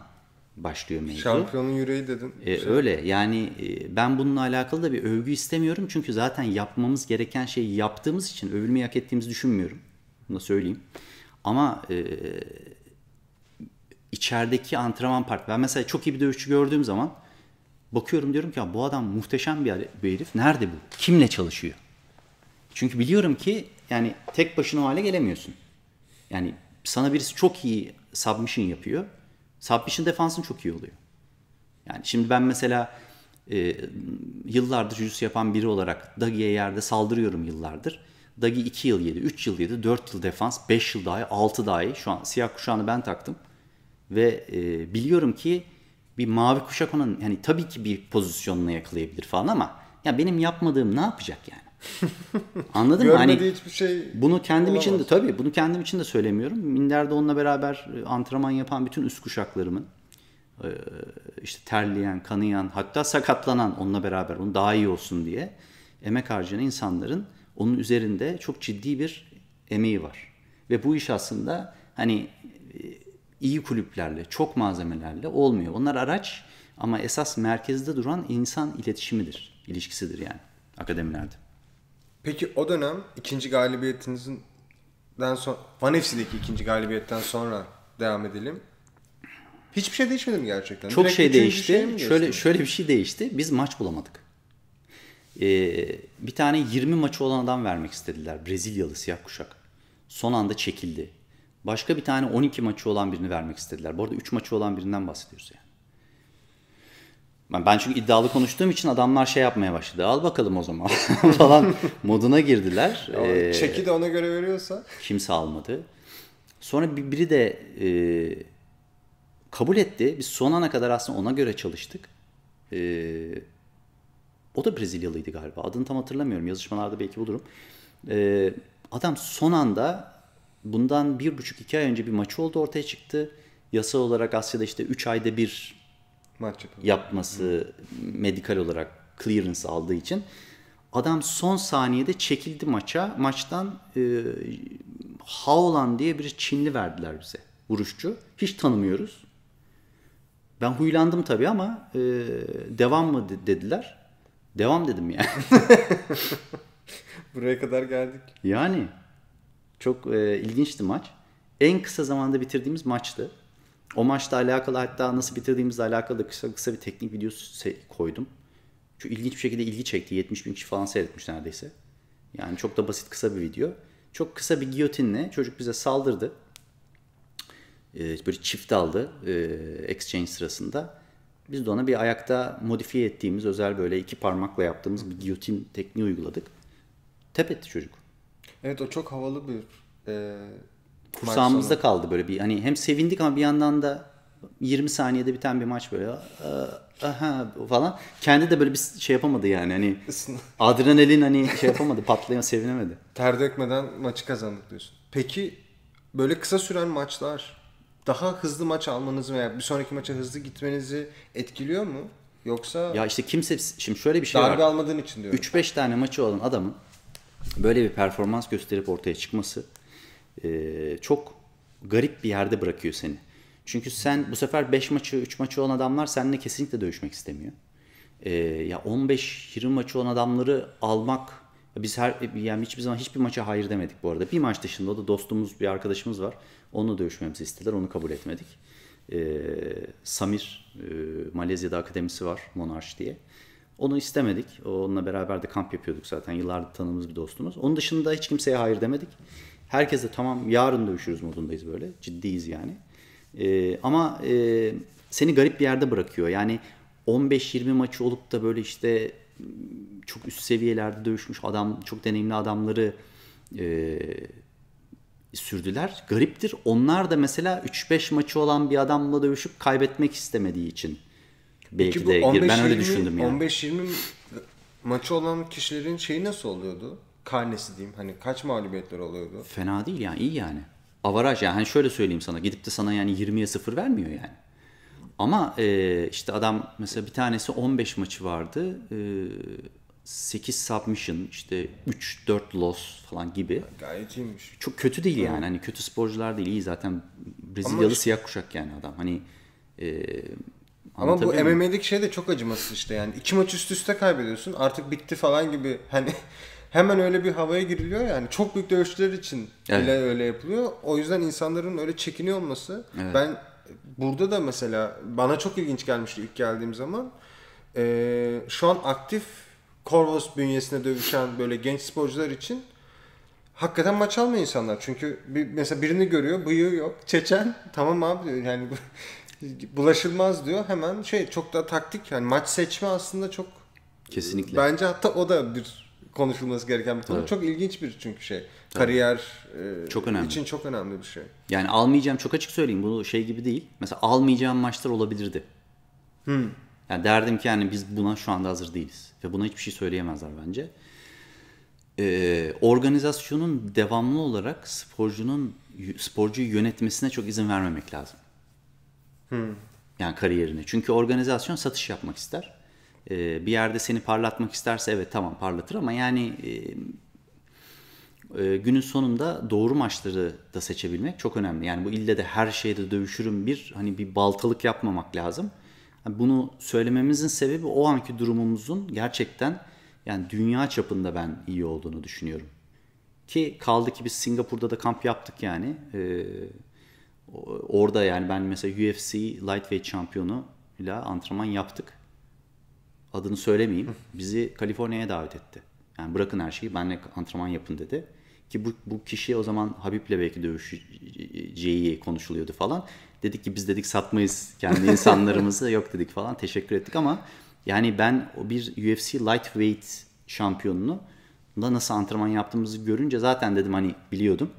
başlıyor mevzu. Şampiyonun yüreği dedin. Ee, şey. Öyle yani e, ben bununla alakalı da bir övgü istemiyorum. Çünkü zaten yapmamız gereken şeyi yaptığımız için övülmeyi hak ettiğimizi düşünmüyorum. Bunu da söyleyeyim. Ama e, içerideki antrenman part. Ben mesela çok iyi bir dövüşçü gördüğüm zaman Bakıyorum diyorum ki bu adam muhteşem bir, bir herif. Nerede bu? Kimle çalışıyor? Çünkü biliyorum ki yani tek başına o hale gelemiyorsun. Yani sana birisi çok iyi submission yapıyor. Submission defansın çok iyi oluyor. Yani şimdi ben mesela e, yıllardır jiu yapan biri olarak Dagi'ye yerde saldırıyorum yıllardır. Dagi 2 yıl yedi, 3 yıl yedi, 4 yıl defans, 5 yıl daha, 6 daha iyi. Şu an siyah kuşağını ben taktım. Ve e, biliyorum ki bir mavi kuşak onun yani tabii ki bir pozisyonla yakalayabilir falan ama ya benim yapmadığım ne yapacak yani? Anladın mı? Hani hiçbir şey bunu kendim olamaz. için de tabii bunu kendim için de söylemiyorum. Minder'de onunla beraber e, antrenman yapan bütün üst kuşaklarımın e, işte terleyen, kanayan, hatta sakatlanan onunla beraber onu daha iyi olsun diye emek harcayan insanların onun üzerinde çok ciddi bir emeği var. Ve bu iş aslında hani iyi kulüplerle, çok malzemelerle olmuyor. Onlar araç ama esas merkezde duran insan iletişimidir, ilişkisidir yani akademilerde. Peki o dönem ikinci galibiyetinizin den Van FC'deki ikinci galibiyetten sonra devam edelim. Hiçbir şey değişmedi mi gerçekten? Çok Direkt şey değişti. Şey şöyle şöyle bir şey değişti. Biz maç bulamadık. Ee, bir tane 20 maçı olan adam vermek istediler. Brezilyalı siyah kuşak. Son anda çekildi. Başka bir tane 12 maçı olan birini vermek istediler. Bu arada 3 maçı olan birinden bahsediyoruz yani. Ben çünkü iddialı konuştuğum için adamlar şey yapmaya başladı. Al bakalım o zaman falan moduna girdiler. Ee, çeki de ona göre veriyorsa. Kimse almadı. Sonra biri de e, kabul etti. Biz son ana kadar aslında ona göre çalıştık. E, o da Brezilyalıydı galiba. Adını tam hatırlamıyorum. Yazışmalarda belki bulurum. E, adam son anda bundan bir buçuk iki ay önce bir maçı oldu ortaya çıktı. Yasal olarak Asya'da işte üç ayda bir maç yapması Hı. medikal olarak clearance aldığı için adam son saniyede çekildi maça. Maçtan e, Haolan diye bir Çinli verdiler bize vuruşçu. Hiç tanımıyoruz. Ben huylandım tabii ama e, devam mı dediler. Devam dedim yani. Buraya kadar geldik. Yani çok e, ilginçti maç. En kısa zamanda bitirdiğimiz maçtı. O maçla alakalı hatta nasıl bitirdiğimizle alakalı da kısa kısa bir teknik videosu koydum. Çünkü ilginç bir şekilde ilgi çekti. 70 bin kişi falan seyretmiş neredeyse. Yani çok da basit kısa bir video. Çok kısa bir giyotinle çocuk bize saldırdı. Ee, böyle çift aldı e, exchange sırasında. Biz de ona bir ayakta modifiye ettiğimiz özel böyle iki parmakla yaptığımız bir giyotin tekniği uyguladık. Tepetti çocuk. Evet o çok havalı bir e, kursağımızda kaldı böyle bir hani hem sevindik ama bir yandan da 20 saniyede biten bir maç böyle aha falan. Kendi de böyle bir şey yapamadı yani hani adrenalin hani şey yapamadı patlayamadı sevinemedi. Ter dökmeden maçı kazandık diyorsun. Peki böyle kısa süren maçlar daha hızlı maç almanızı veya bir sonraki maça hızlı gitmenizi etkiliyor mu? Yoksa Ya işte kimse şimdi şöyle bir şey darbe var. Darbe almadığın için diyorum. 3-5 tane maçı olan adamın böyle bir performans gösterip ortaya çıkması e, çok garip bir yerde bırakıyor seni. Çünkü sen bu sefer 5 maçı 3 maçı olan adamlar seninle kesinlikle dövüşmek istemiyor. E, ya 15-20 maçı olan adamları almak biz her yani hiçbir zaman hiçbir maça hayır demedik bu arada. Bir maç dışında da dostumuz bir arkadaşımız var. Onunla dövüşmemizi istediler. Onu kabul etmedik. E, Samir e, Malezya'da akademisi var Monarch diye. Onu istemedik. Onunla beraber de kamp yapıyorduk zaten. Yıllardır tanıdığımız bir dostumuz. Onun dışında hiç kimseye hayır demedik. Herkese tamam yarın dövüşürüz modundayız böyle. Ciddiyiz yani. Ee, ama e, seni garip bir yerde bırakıyor. Yani 15-20 maçı olup da böyle işte ıı, çok üst seviyelerde dövüşmüş adam, çok deneyimli adamları e, sürdüler. Gariptir. Onlar da mesela 3-5 maçı olan bir adamla dövüşüp kaybetmek istemediği için belki de gir. Ben öyle düşündüm yani. 15-20 maçı olan kişilerin şeyi nasıl oluyordu? Karnesi diyeyim. Hani kaç mağlubiyetler oluyordu? Fena değil yani iyi yani. Avaraj yani hani şöyle söyleyeyim sana gidip de sana yani 20'ye 0 vermiyor yani. Ama e, işte adam mesela bir tanesi 15 maçı vardı. E, 8 submission işte 3-4 loss falan gibi. Gayet iyiymiş. Çok kötü değil yani. Hani kötü sporcular değil iyi zaten Brezilyalı Ama... siyah kuşak yani adam. Hani e, ama bu MMA'deki şey de çok acımasız işte yani. iki maç üst üste kaybediyorsun artık bitti falan gibi hani hemen öyle bir havaya giriliyor yani. Çok büyük dövüşçüler için evet. bile öyle yapılıyor. O yüzden insanların öyle çekiniyor olması evet. ben burada da mesela bana çok ilginç gelmişti ilk geldiğim zaman. Ee, şu an aktif korvos bünyesinde dövüşen böyle genç sporcular için hakikaten maç almıyor insanlar. Çünkü bir, mesela birini görüyor, bıyığı yok, Çeçen. Tamam abi diyor yani bulaşılmaz diyor. Hemen şey çok da taktik yani maç seçme aslında çok kesinlikle. Bence hatta o da bir konuşulması gereken bir konu. Evet. Çok ilginç bir çünkü şey. Tabii. Kariyer e, çok önemli. için çok önemli bir şey. Yani almayacağım çok açık söyleyeyim bu şey gibi değil. Mesela almayacağım maçlar olabilirdi. Hmm. Yani derdim ki yani biz buna şu anda hazır değiliz ve buna hiçbir şey söyleyemezler bence. Ee, organizasyonun devamlı olarak sporcunun sporcuyu yönetmesine çok izin vermemek lazım. Hmm. Yani kariyerini. Çünkü organizasyon satış yapmak ister. Ee, bir yerde seni parlatmak isterse evet tamam parlatır ama yani e, e, günün sonunda doğru maçları da seçebilmek çok önemli. Yani bu ille de her şeyde dövüşürüm bir hani bir baltalık yapmamak lazım. Yani bunu söylememizin sebebi o anki durumumuzun gerçekten yani dünya çapında ben iyi olduğunu düşünüyorum. Ki kaldı ki biz Singapur'da da kamp yaptık yani. Ee, orada yani ben mesela UFC lightweight şampiyonu ile antrenman yaptık. Adını söylemeyeyim. Bizi Kaliforniya'ya davet etti. Yani bırakın her şeyi benle antrenman yapın dedi. Ki bu, bu kişi o zaman Habib'le belki dövüşeceği konuşuluyordu falan. Dedik ki biz dedik satmayız kendi insanlarımızı yok dedik falan teşekkür ettik ama yani ben o bir UFC lightweight şampiyonunu da nasıl antrenman yaptığımızı görünce zaten dedim hani biliyordum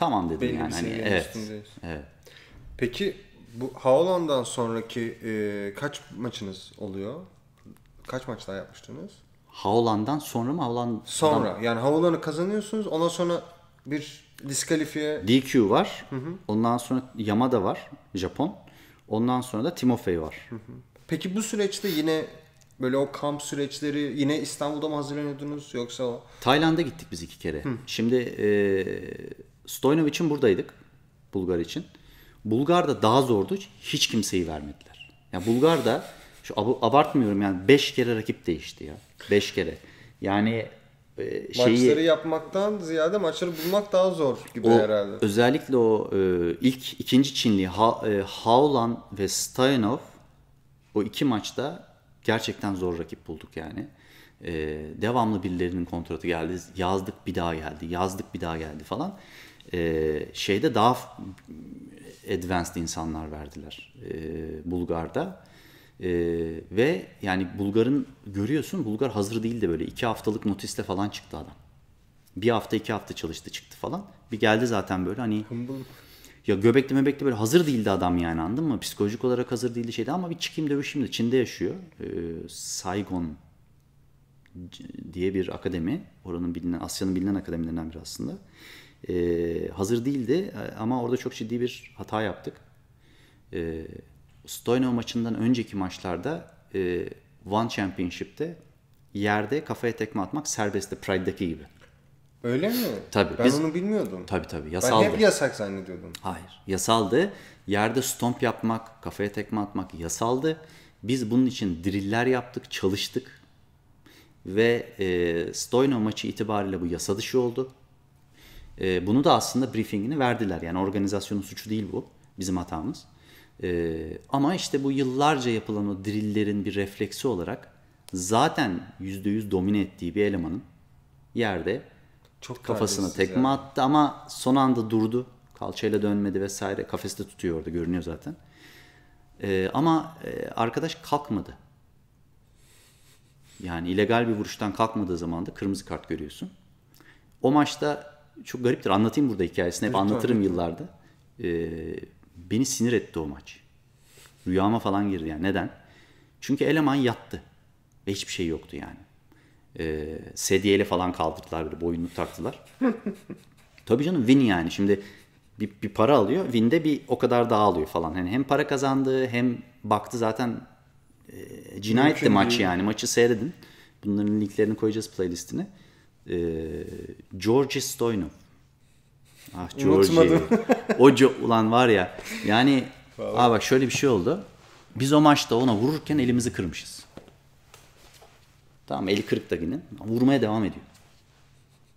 tamam dedim Belli yani. Hani, evet, evet. Peki bu Haaland'dan sonraki e, kaç maçınız oluyor? Kaç maç daha yapmıştınız? Haaland'dan sonra mı? Haaland'dan... Sonra. Yani Haaland'ı kazanıyorsunuz. Ondan sonra bir diskalifiye... DQ var. Hı hı. Ondan sonra Yama da var. Japon. Ondan sonra da Timofey var. Hı hı. Peki bu süreçte yine böyle o kamp süreçleri yine İstanbul'da mı hazırlanıyordunuz yoksa o... Tayland'a gittik biz iki kere. Hı. Şimdi e, Stoynov için buradaydık. Bulgar için. Bulgar da daha zordu. Hiç kimseyi vermediler. Ya yani Bulgar da şu abartmıyorum yani 5 kere rakip değişti ya. 5 kere. Yani e, şeyi maçları yapmaktan ziyade maçları bulmak daha zor gibi o, herhalde. Özellikle o e, ilk ikinci Çinli ha, e, Haolan ve Stoyanov o iki maçta gerçekten zor rakip bulduk yani. E, devamlı birilerinin kontratı geldi. Yazdık bir daha geldi. Yazdık bir daha geldi falan e, şeyde daha advanced insanlar verdiler e, Bulgar'da. E, ve yani Bulgar'ın görüyorsun Bulgar hazır değil de böyle iki haftalık notiste falan çıktı adam. Bir hafta iki hafta çalıştı çıktı falan. Bir geldi zaten böyle hani ya göbekli mebekli böyle hazır değildi adam yani anladın mı? Psikolojik olarak hazır değildi şeydi ama bir çıkayım dövüşeyim de Çin'de yaşıyor. E, Saigon diye bir akademi. Oranın bilinen, Asya'nın bilinen akademilerinden biri aslında e, hazır değildi e, ama orada çok ciddi bir hata yaptık. E, ee, Stoyno maçından önceki maçlarda e, One Championship'te yerde kafaya tekme atmak serbestti Pride'deki gibi. Öyle mi? Tabii. Ben biz, onu bilmiyordum. Tabii tabii yasaldı. Ben hep yasak zannediyordum. Hayır yasaldı. Yerde stomp yapmak, kafaya tekme atmak yasaldı. Biz bunun için driller yaptık, çalıştık. Ve e, Stoyno maçı itibariyle bu yasa dışı oldu. E, bunu da aslında briefingini verdiler. Yani organizasyonun suçu değil bu. Bizim hatamız. E, ama işte bu yıllarca yapılan o drilllerin bir refleksi olarak zaten %100 domine ettiği bir elemanın yerde çok kafasına tekme yani. attı ama son anda durdu. Kalçayla dönmedi vesaire. kafeste de tutuyor orada görünüyor zaten. Ee, ama e, arkadaş kalkmadı. Yani illegal bir vuruştan kalkmadığı zaman da kırmızı kart görüyorsun. O maçta çok gariptir anlatayım burada hikayesini hep lütfen, anlatırım lütfen. yıllarda. Ee, beni sinir etti o maç. Rüyama falan girdi yani neden? Çünkü eleman yattı ve hiçbir şey yoktu yani. Ee, sedyeyle falan kaldırdılar böyle boynunu taktılar. Tabii canım win yani şimdi bir, bir para alıyor win'de bir o kadar daha alıyor falan. Yani hem para kazandı hem baktı zaten e, cinayetti maç yani maçı seyredin. Bunların linklerini koyacağız playlistine e, George Stoynov. Ah George. Oca ulan var ya. Yani Vallahi. aa bak şöyle bir şey oldu. Biz o maçta ona vururken elimizi kırmışız. Tamam eli kırık da yine. Vurmaya devam ediyor.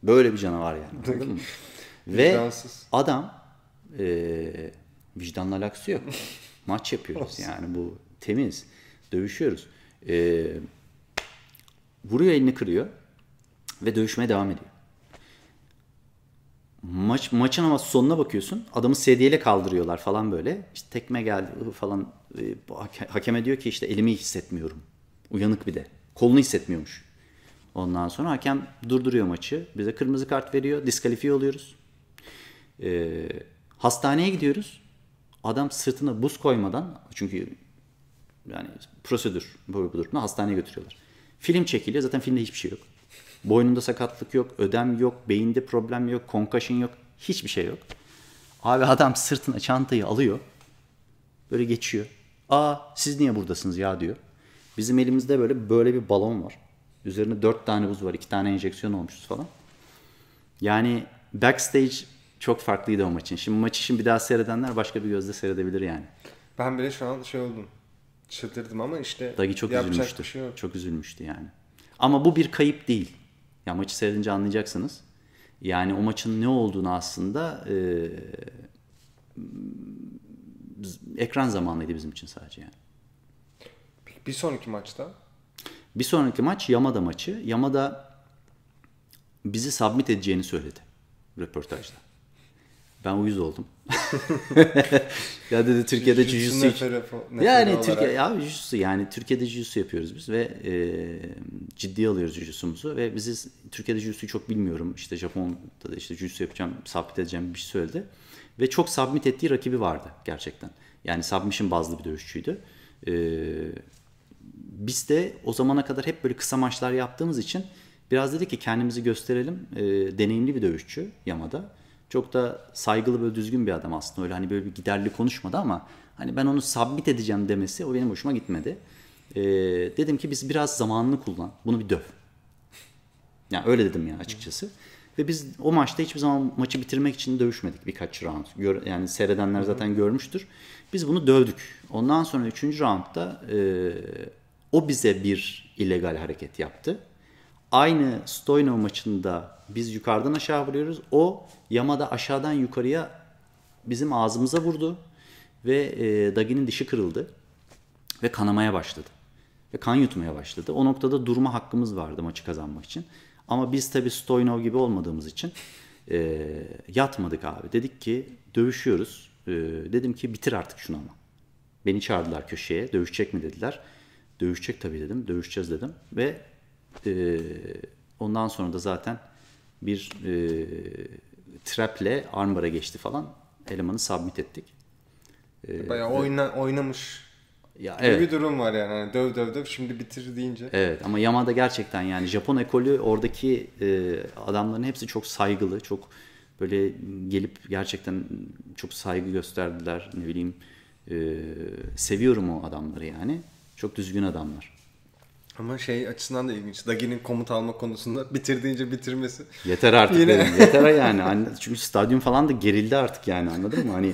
Böyle bir canavar yani. Anladın mı? Ve Vicdansız. adam e, vicdanla alakası yok. Maç yapıyoruz yani bu temiz. Dövüşüyoruz. E, vuruyor elini kırıyor ve dövüşmeye devam ediyor. Maç, maçın ama sonuna bakıyorsun. Adamı sedyeyle kaldırıyorlar falan böyle. İşte tekme geldi falan. E, hakeme diyor ki işte elimi hissetmiyorum. Uyanık bir de. Kolunu hissetmiyormuş. Ondan sonra hakem durduruyor maçı. Bize kırmızı kart veriyor. Diskalifiye oluyoruz. Ee, hastaneye gidiyoruz. Adam sırtına buz koymadan çünkü yani prosedür bu budur. Hastaneye götürüyorlar. Film çekiliyor. Zaten filmde hiçbir şey yok. Boynunda sakatlık yok, ödem yok, beyinde problem yok, konkaşın yok. Hiçbir şey yok. Abi adam sırtına çantayı alıyor. Böyle geçiyor. Aa siz niye buradasınız ya diyor. Bizim elimizde böyle böyle bir balon var. Üzerine dört tane buz var. iki tane enjeksiyon olmuşuz falan. Yani backstage çok farklıydı o maçın. Şimdi maçı şimdi bir daha seyredenler başka bir gözle seyredebilir yani. Ben bile şu an şey oldum. Çıldırdım ama işte Dagi çok üzülmüştü. Şey yok. çok üzülmüştü yani. Ama bu bir kayıp değil. Ya maçı seyredince anlayacaksınız. Yani o maçın ne olduğunu aslında e, ekran zamanıydı bizim için sadece yani. Bir sonraki maçta? Bir sonraki maç Yamada maçı. Yamada bizi submit edeceğini söyledi röportajda. Ben uyuz oldum. ya dedi Türkiye'de jiu-jitsu yani Türkiye ya jiu yani Türkiye'de jiu yapıyoruz biz ve e, ciddi alıyoruz jiu ve bizi Türkiye'de jiu çok bilmiyorum. İşte Japon'da da işte jiu yapacağım, sabit edeceğim bir şey söyledi. Ve çok submit ettiği rakibi vardı gerçekten. Yani submission bazlı bir dövüşçüydü. E, biz de o zamana kadar hep böyle kısa maçlar yaptığımız için biraz dedi ki kendimizi gösterelim. E, deneyimli bir dövüşçü Yamada çok da saygılı böyle düzgün bir adam aslında. Öyle hani böyle bir giderli konuşmadı ama hani ben onu sabit edeceğim demesi o benim hoşuma gitmedi. Ee, dedim ki biz biraz zamanını kullan. Bunu bir döv. Yani öyle dedim ya açıkçası. Ve biz o maçta hiçbir zaman maçı bitirmek için dövüşmedik birkaç round. Gör, yani seyredenler zaten görmüştür. Biz bunu dövdük. Ondan sonra üçüncü roundda e, o bize bir illegal hareket yaptı. Aynı Stoyno maçında biz yukarıdan aşağı vuruyoruz. O Yamada aşağıdan yukarıya bizim ağzımıza vurdu ve e, Dagi'nin dişi kırıldı ve kanamaya başladı. Ve kan yutmaya başladı. O noktada durma hakkımız vardı maçı kazanmak için. Ama biz tabi Stoynov gibi olmadığımız için e, yatmadık abi. Dedik ki dövüşüyoruz. E, dedim ki bitir artık şunu ama. Beni çağırdılar köşeye. Dövüşecek mi dediler. Dövüşecek tabi dedim. Dövüşeceğiz dedim. Ve e, ondan sonra da zaten bir e, traple armbara geçti falan. Elemanı submit ettik. E, Bayağı ve, oyna, oynamış ya, evet. bir durum var yani. yani. Döv döv döv şimdi bitir deyince. Evet ama Yamada gerçekten yani Japon ekolü oradaki e, adamların hepsi çok saygılı. Çok böyle gelip gerçekten çok saygı gösterdiler. Ne bileyim e, seviyorum o adamları yani. Çok düzgün adamlar. Ama şey açısından da ilginç. Dagi'nin komut alma konusunda bitirdiğince bitirmesi. Yeter artık Yine. dedim. Yeter yani. Hani çünkü stadyum falan da gerildi artık yani anladın mı? Hani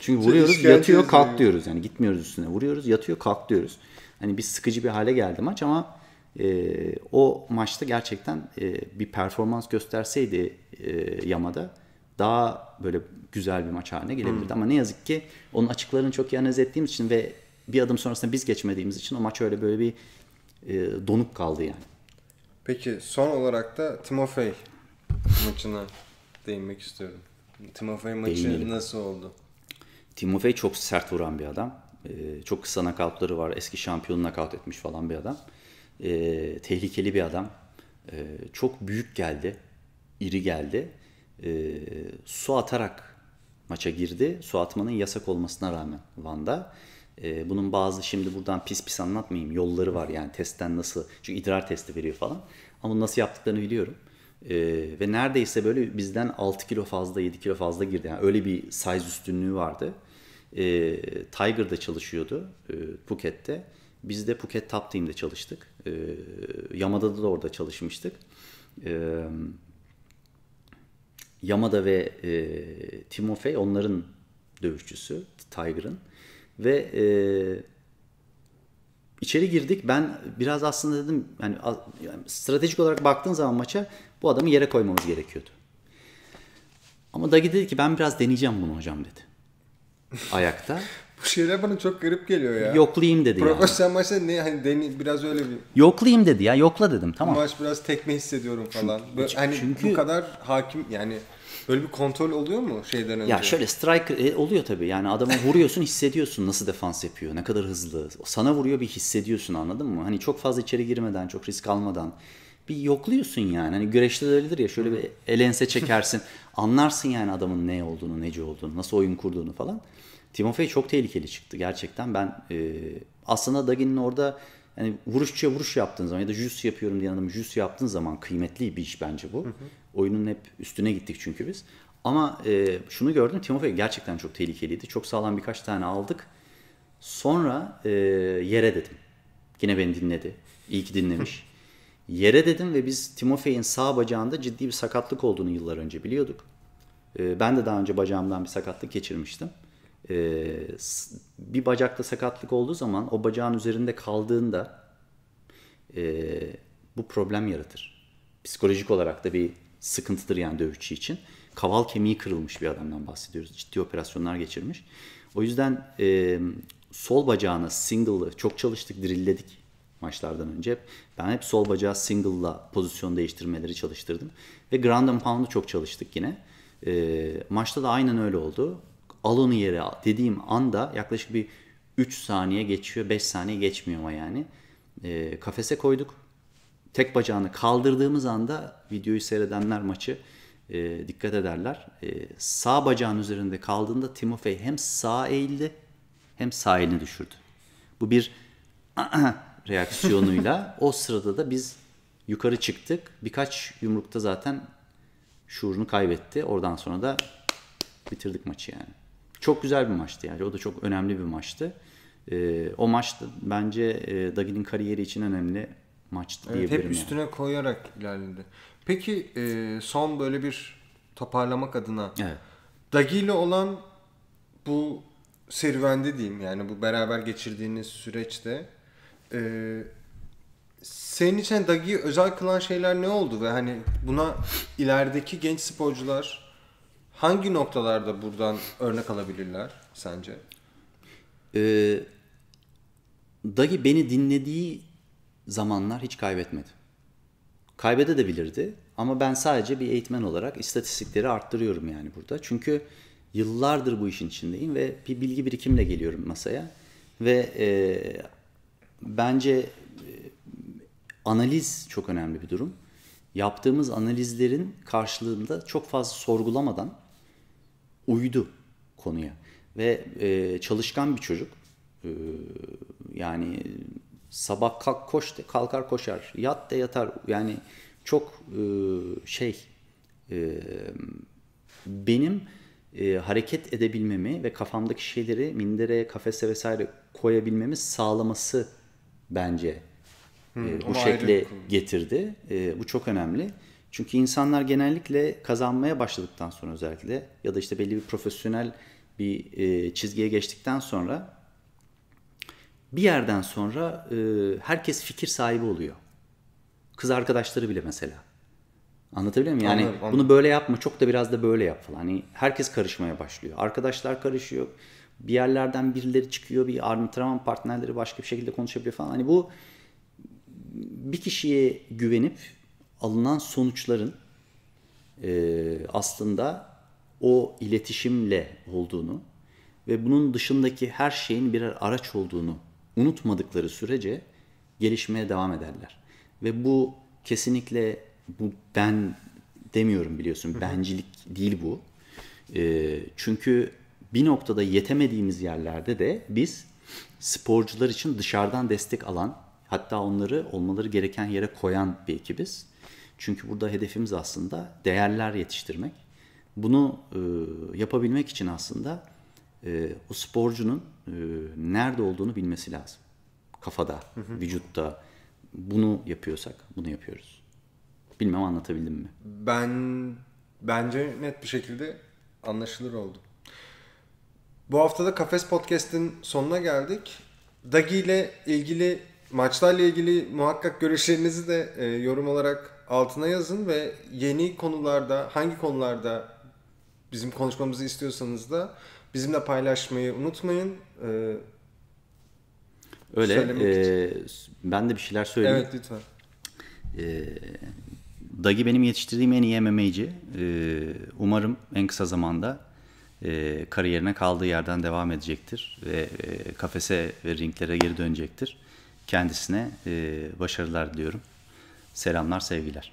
çünkü şey, vuruyoruz yatıyor kalk yani. diyoruz. Yani gitmiyoruz üstüne. Vuruyoruz yatıyor kalk diyoruz. Hani bir sıkıcı bir hale geldi maç ama e, o maçta gerçekten e, bir performans gösterseydi e, Yama'da daha böyle güzel bir maç haline gelebilirdi. Hmm. Ama ne yazık ki onun açıklarını çok iyi analiz ettiğimiz için ve bir adım sonrasında biz geçmediğimiz için o maç öyle böyle bir e, donuk kaldı yani. Peki son olarak da Timofey maçına değinmek istiyorum. Timofey maçı Değinelim. nasıl oldu? Timofey çok sert vuran bir adam. Ee, çok kısa nakavtları var. Eski şampiyonu nakavt etmiş falan bir adam. Ee, tehlikeli bir adam. Ee, çok büyük geldi. iri geldi. Ee, su atarak maça girdi. Su atmanın yasak olmasına rağmen Van'da. Ee, bunun bazı şimdi buradan pis pis anlatmayayım. Yolları var yani testten nasıl. Çünkü idrar testi veriyor falan. Ama nasıl yaptıklarını biliyorum. E, ve neredeyse böyle bizden 6 kilo fazla 7 kilo fazla girdi. Yani öyle bir size üstünlüğü vardı. E, ee, Tiger'da çalışıyordu e, Phuket'te. Biz de Phuket Top Team'de çalıştık. E, Yamada'da da orada çalışmıştık. E, Yamada ve e, Timofey onların dövüşçüsü Tiger'ın. Ve e, içeri girdik. Ben biraz aslında dedim yani, yani stratejik olarak baktığın zaman maça bu adamı yere koymamız gerekiyordu. Ama Dagi dedi ki ben biraz deneyeceğim bunu hocam dedi. Ayakta. Bu şeyler bana çok garip geliyor ya. Yoklayayım dedi Profesyonel yani. maçta ne hani deni, biraz öyle bir. Yoklayayım dedi ya yokla dedim tamam. Bu maç biraz tekme hissediyorum falan. Çünkü, Böyle, hani çünkü bu kadar hakim yani Böyle bir kontrol oluyor mu şeyden önce? Ya şöyle strike e, oluyor tabii. Yani adamı vuruyorsun hissediyorsun nasıl defans yapıyor, ne kadar hızlı. Sana vuruyor bir hissediyorsun anladın mı? Hani çok fazla içeri girmeden, çok risk almadan bir yokluyorsun yani. Hani güreşte de öyledir ya şöyle bir elense çekersin. anlarsın yani adamın ne olduğunu, nece olduğunu, nasıl oyun kurduğunu falan. Timofey çok tehlikeli çıktı gerçekten. Ben e, aslında Dagin'in orada yani vuruşçuya vuruş yaptığın zaman ya da jüs yapıyorum diye anlamı jüs yaptığın zaman kıymetli bir iş bence bu. Hı hı. Oyunun hep üstüne gittik çünkü biz. Ama e, şunu gördüm Timofey gerçekten çok tehlikeliydi. Çok sağlam birkaç tane aldık. Sonra e, yere dedim. Yine beni dinledi. İyi ki dinlemiş. yere dedim ve biz Timofey'in sağ bacağında ciddi bir sakatlık olduğunu yıllar önce biliyorduk. E, ben de daha önce bacağımdan bir sakatlık geçirmiştim e, bir bacakta sakatlık olduğu zaman o bacağın üzerinde kaldığında e, bu problem yaratır. Psikolojik olarak da bir sıkıntıdır yani dövüşçü için. Kaval kemiği kırılmış bir adamdan bahsediyoruz. Ciddi operasyonlar geçirmiş. O yüzden e, sol bacağına single'ı çok çalıştık, drilledik maçlardan önce. Ben hep sol bacağı single'la pozisyon değiştirmeleri çalıştırdım. Ve ground and pound'u çok çalıştık yine. E, maçta da aynen öyle oldu al yere dediğim anda yaklaşık bir 3 saniye geçiyor 5 saniye geçmiyor ama yani. E, kafese koyduk. Tek bacağını kaldırdığımız anda videoyu seyredenler maçı e, dikkat ederler. E, sağ bacağın üzerinde kaldığında Timofey hem sağ eğildi hem sağ elini düşürdü. Bu bir reaksiyonuyla o sırada da biz yukarı çıktık. Birkaç yumrukta zaten şuurunu kaybetti. Oradan sonra da bitirdik maçı yani. Çok güzel bir maçtı yani. O da çok önemli bir maçtı. E, o maç bence e, Dagin'in kariyeri için önemli maçtı evet, diyebilirim. Hep üstüne yani. koyarak ilerledi. Peki e, son böyle bir toparlamak adına evet. Dagi ile olan bu serüvende diyeyim yani bu beraber geçirdiğiniz süreçte e, senin için Dagi'yi özel kılan şeyler ne oldu ve hani buna ilerideki genç sporcular hangi noktalarda buradan örnek alabilirler sence? Ee, Dagi beni dinlediği zamanlar hiç kaybetmedi. Kaybede de bilirdi ama ben sadece bir eğitmen olarak istatistikleri arttırıyorum yani burada. Çünkü yıllardır bu işin içindeyim ve bir bilgi birikimle geliyorum masaya. Ve e, bence e, analiz çok önemli bir durum. Yaptığımız analizlerin karşılığında çok fazla sorgulamadan uydu konuya ve e, çalışkan bir çocuk e, yani sabah kalk koş de kalkar koşar yat da yatar yani çok e, şey e, benim e, hareket edebilmemi ve kafamdaki şeyleri mindere kafese vesaire koyabilmemi sağlaması bence e, bu şekle getirdi. E, bu çok önemli. Çünkü insanlar genellikle kazanmaya başladıktan sonra özellikle ya da işte belli bir profesyonel bir e, çizgiye geçtikten sonra bir yerden sonra e, herkes fikir sahibi oluyor. Kız arkadaşları bile mesela. Anlatabiliyor muyum? Yani anladım, anladım. bunu böyle yapma çok da biraz da böyle yap falan. Hani herkes karışmaya başlıyor. Arkadaşlar karışıyor. Bir yerlerden birileri çıkıyor. Bir antrenman partnerleri başka bir şekilde konuşabiliyor falan. Hani bu bir kişiye güvenip alınan sonuçların e, aslında o iletişimle olduğunu ve bunun dışındaki her şeyin birer araç olduğunu unutmadıkları sürece gelişmeye devam ederler. Ve bu kesinlikle bu ben demiyorum biliyorsun. Bencilik değil bu. E, çünkü bir noktada yetemediğimiz yerlerde de biz sporcular için dışarıdan destek alan hatta onları olmaları gereken yere koyan bir ekibiz. Çünkü burada hedefimiz aslında değerler yetiştirmek. Bunu e, yapabilmek için aslında e, o sporcunun e, nerede olduğunu bilmesi lazım. Kafada, hı hı. vücutta. Bunu yapıyorsak bunu yapıyoruz. Bilmem anlatabildim mi? Ben bence net bir şekilde anlaşılır oldu. Bu haftada Kafes Podcast'in sonuna geldik. Dagi ile ilgili maçlarla ilgili muhakkak görüşlerinizi de e, yorum olarak altına yazın ve yeni konularda hangi konularda bizim konuşmamızı istiyorsanız da bizimle paylaşmayı unutmayın. Ee, Öyle. E, ben de bir şeyler söyleyeyim. Evet lütfen. E, Dagi benim yetiştirdiğim en iyi MMA'ci. E, ee, umarım en kısa zamanda e, kariyerine kaldığı yerden devam edecektir ve e, kafese ve ringlere geri dönecektir. Kendisine e, başarılar diliyorum. Selamlar, sevgiler.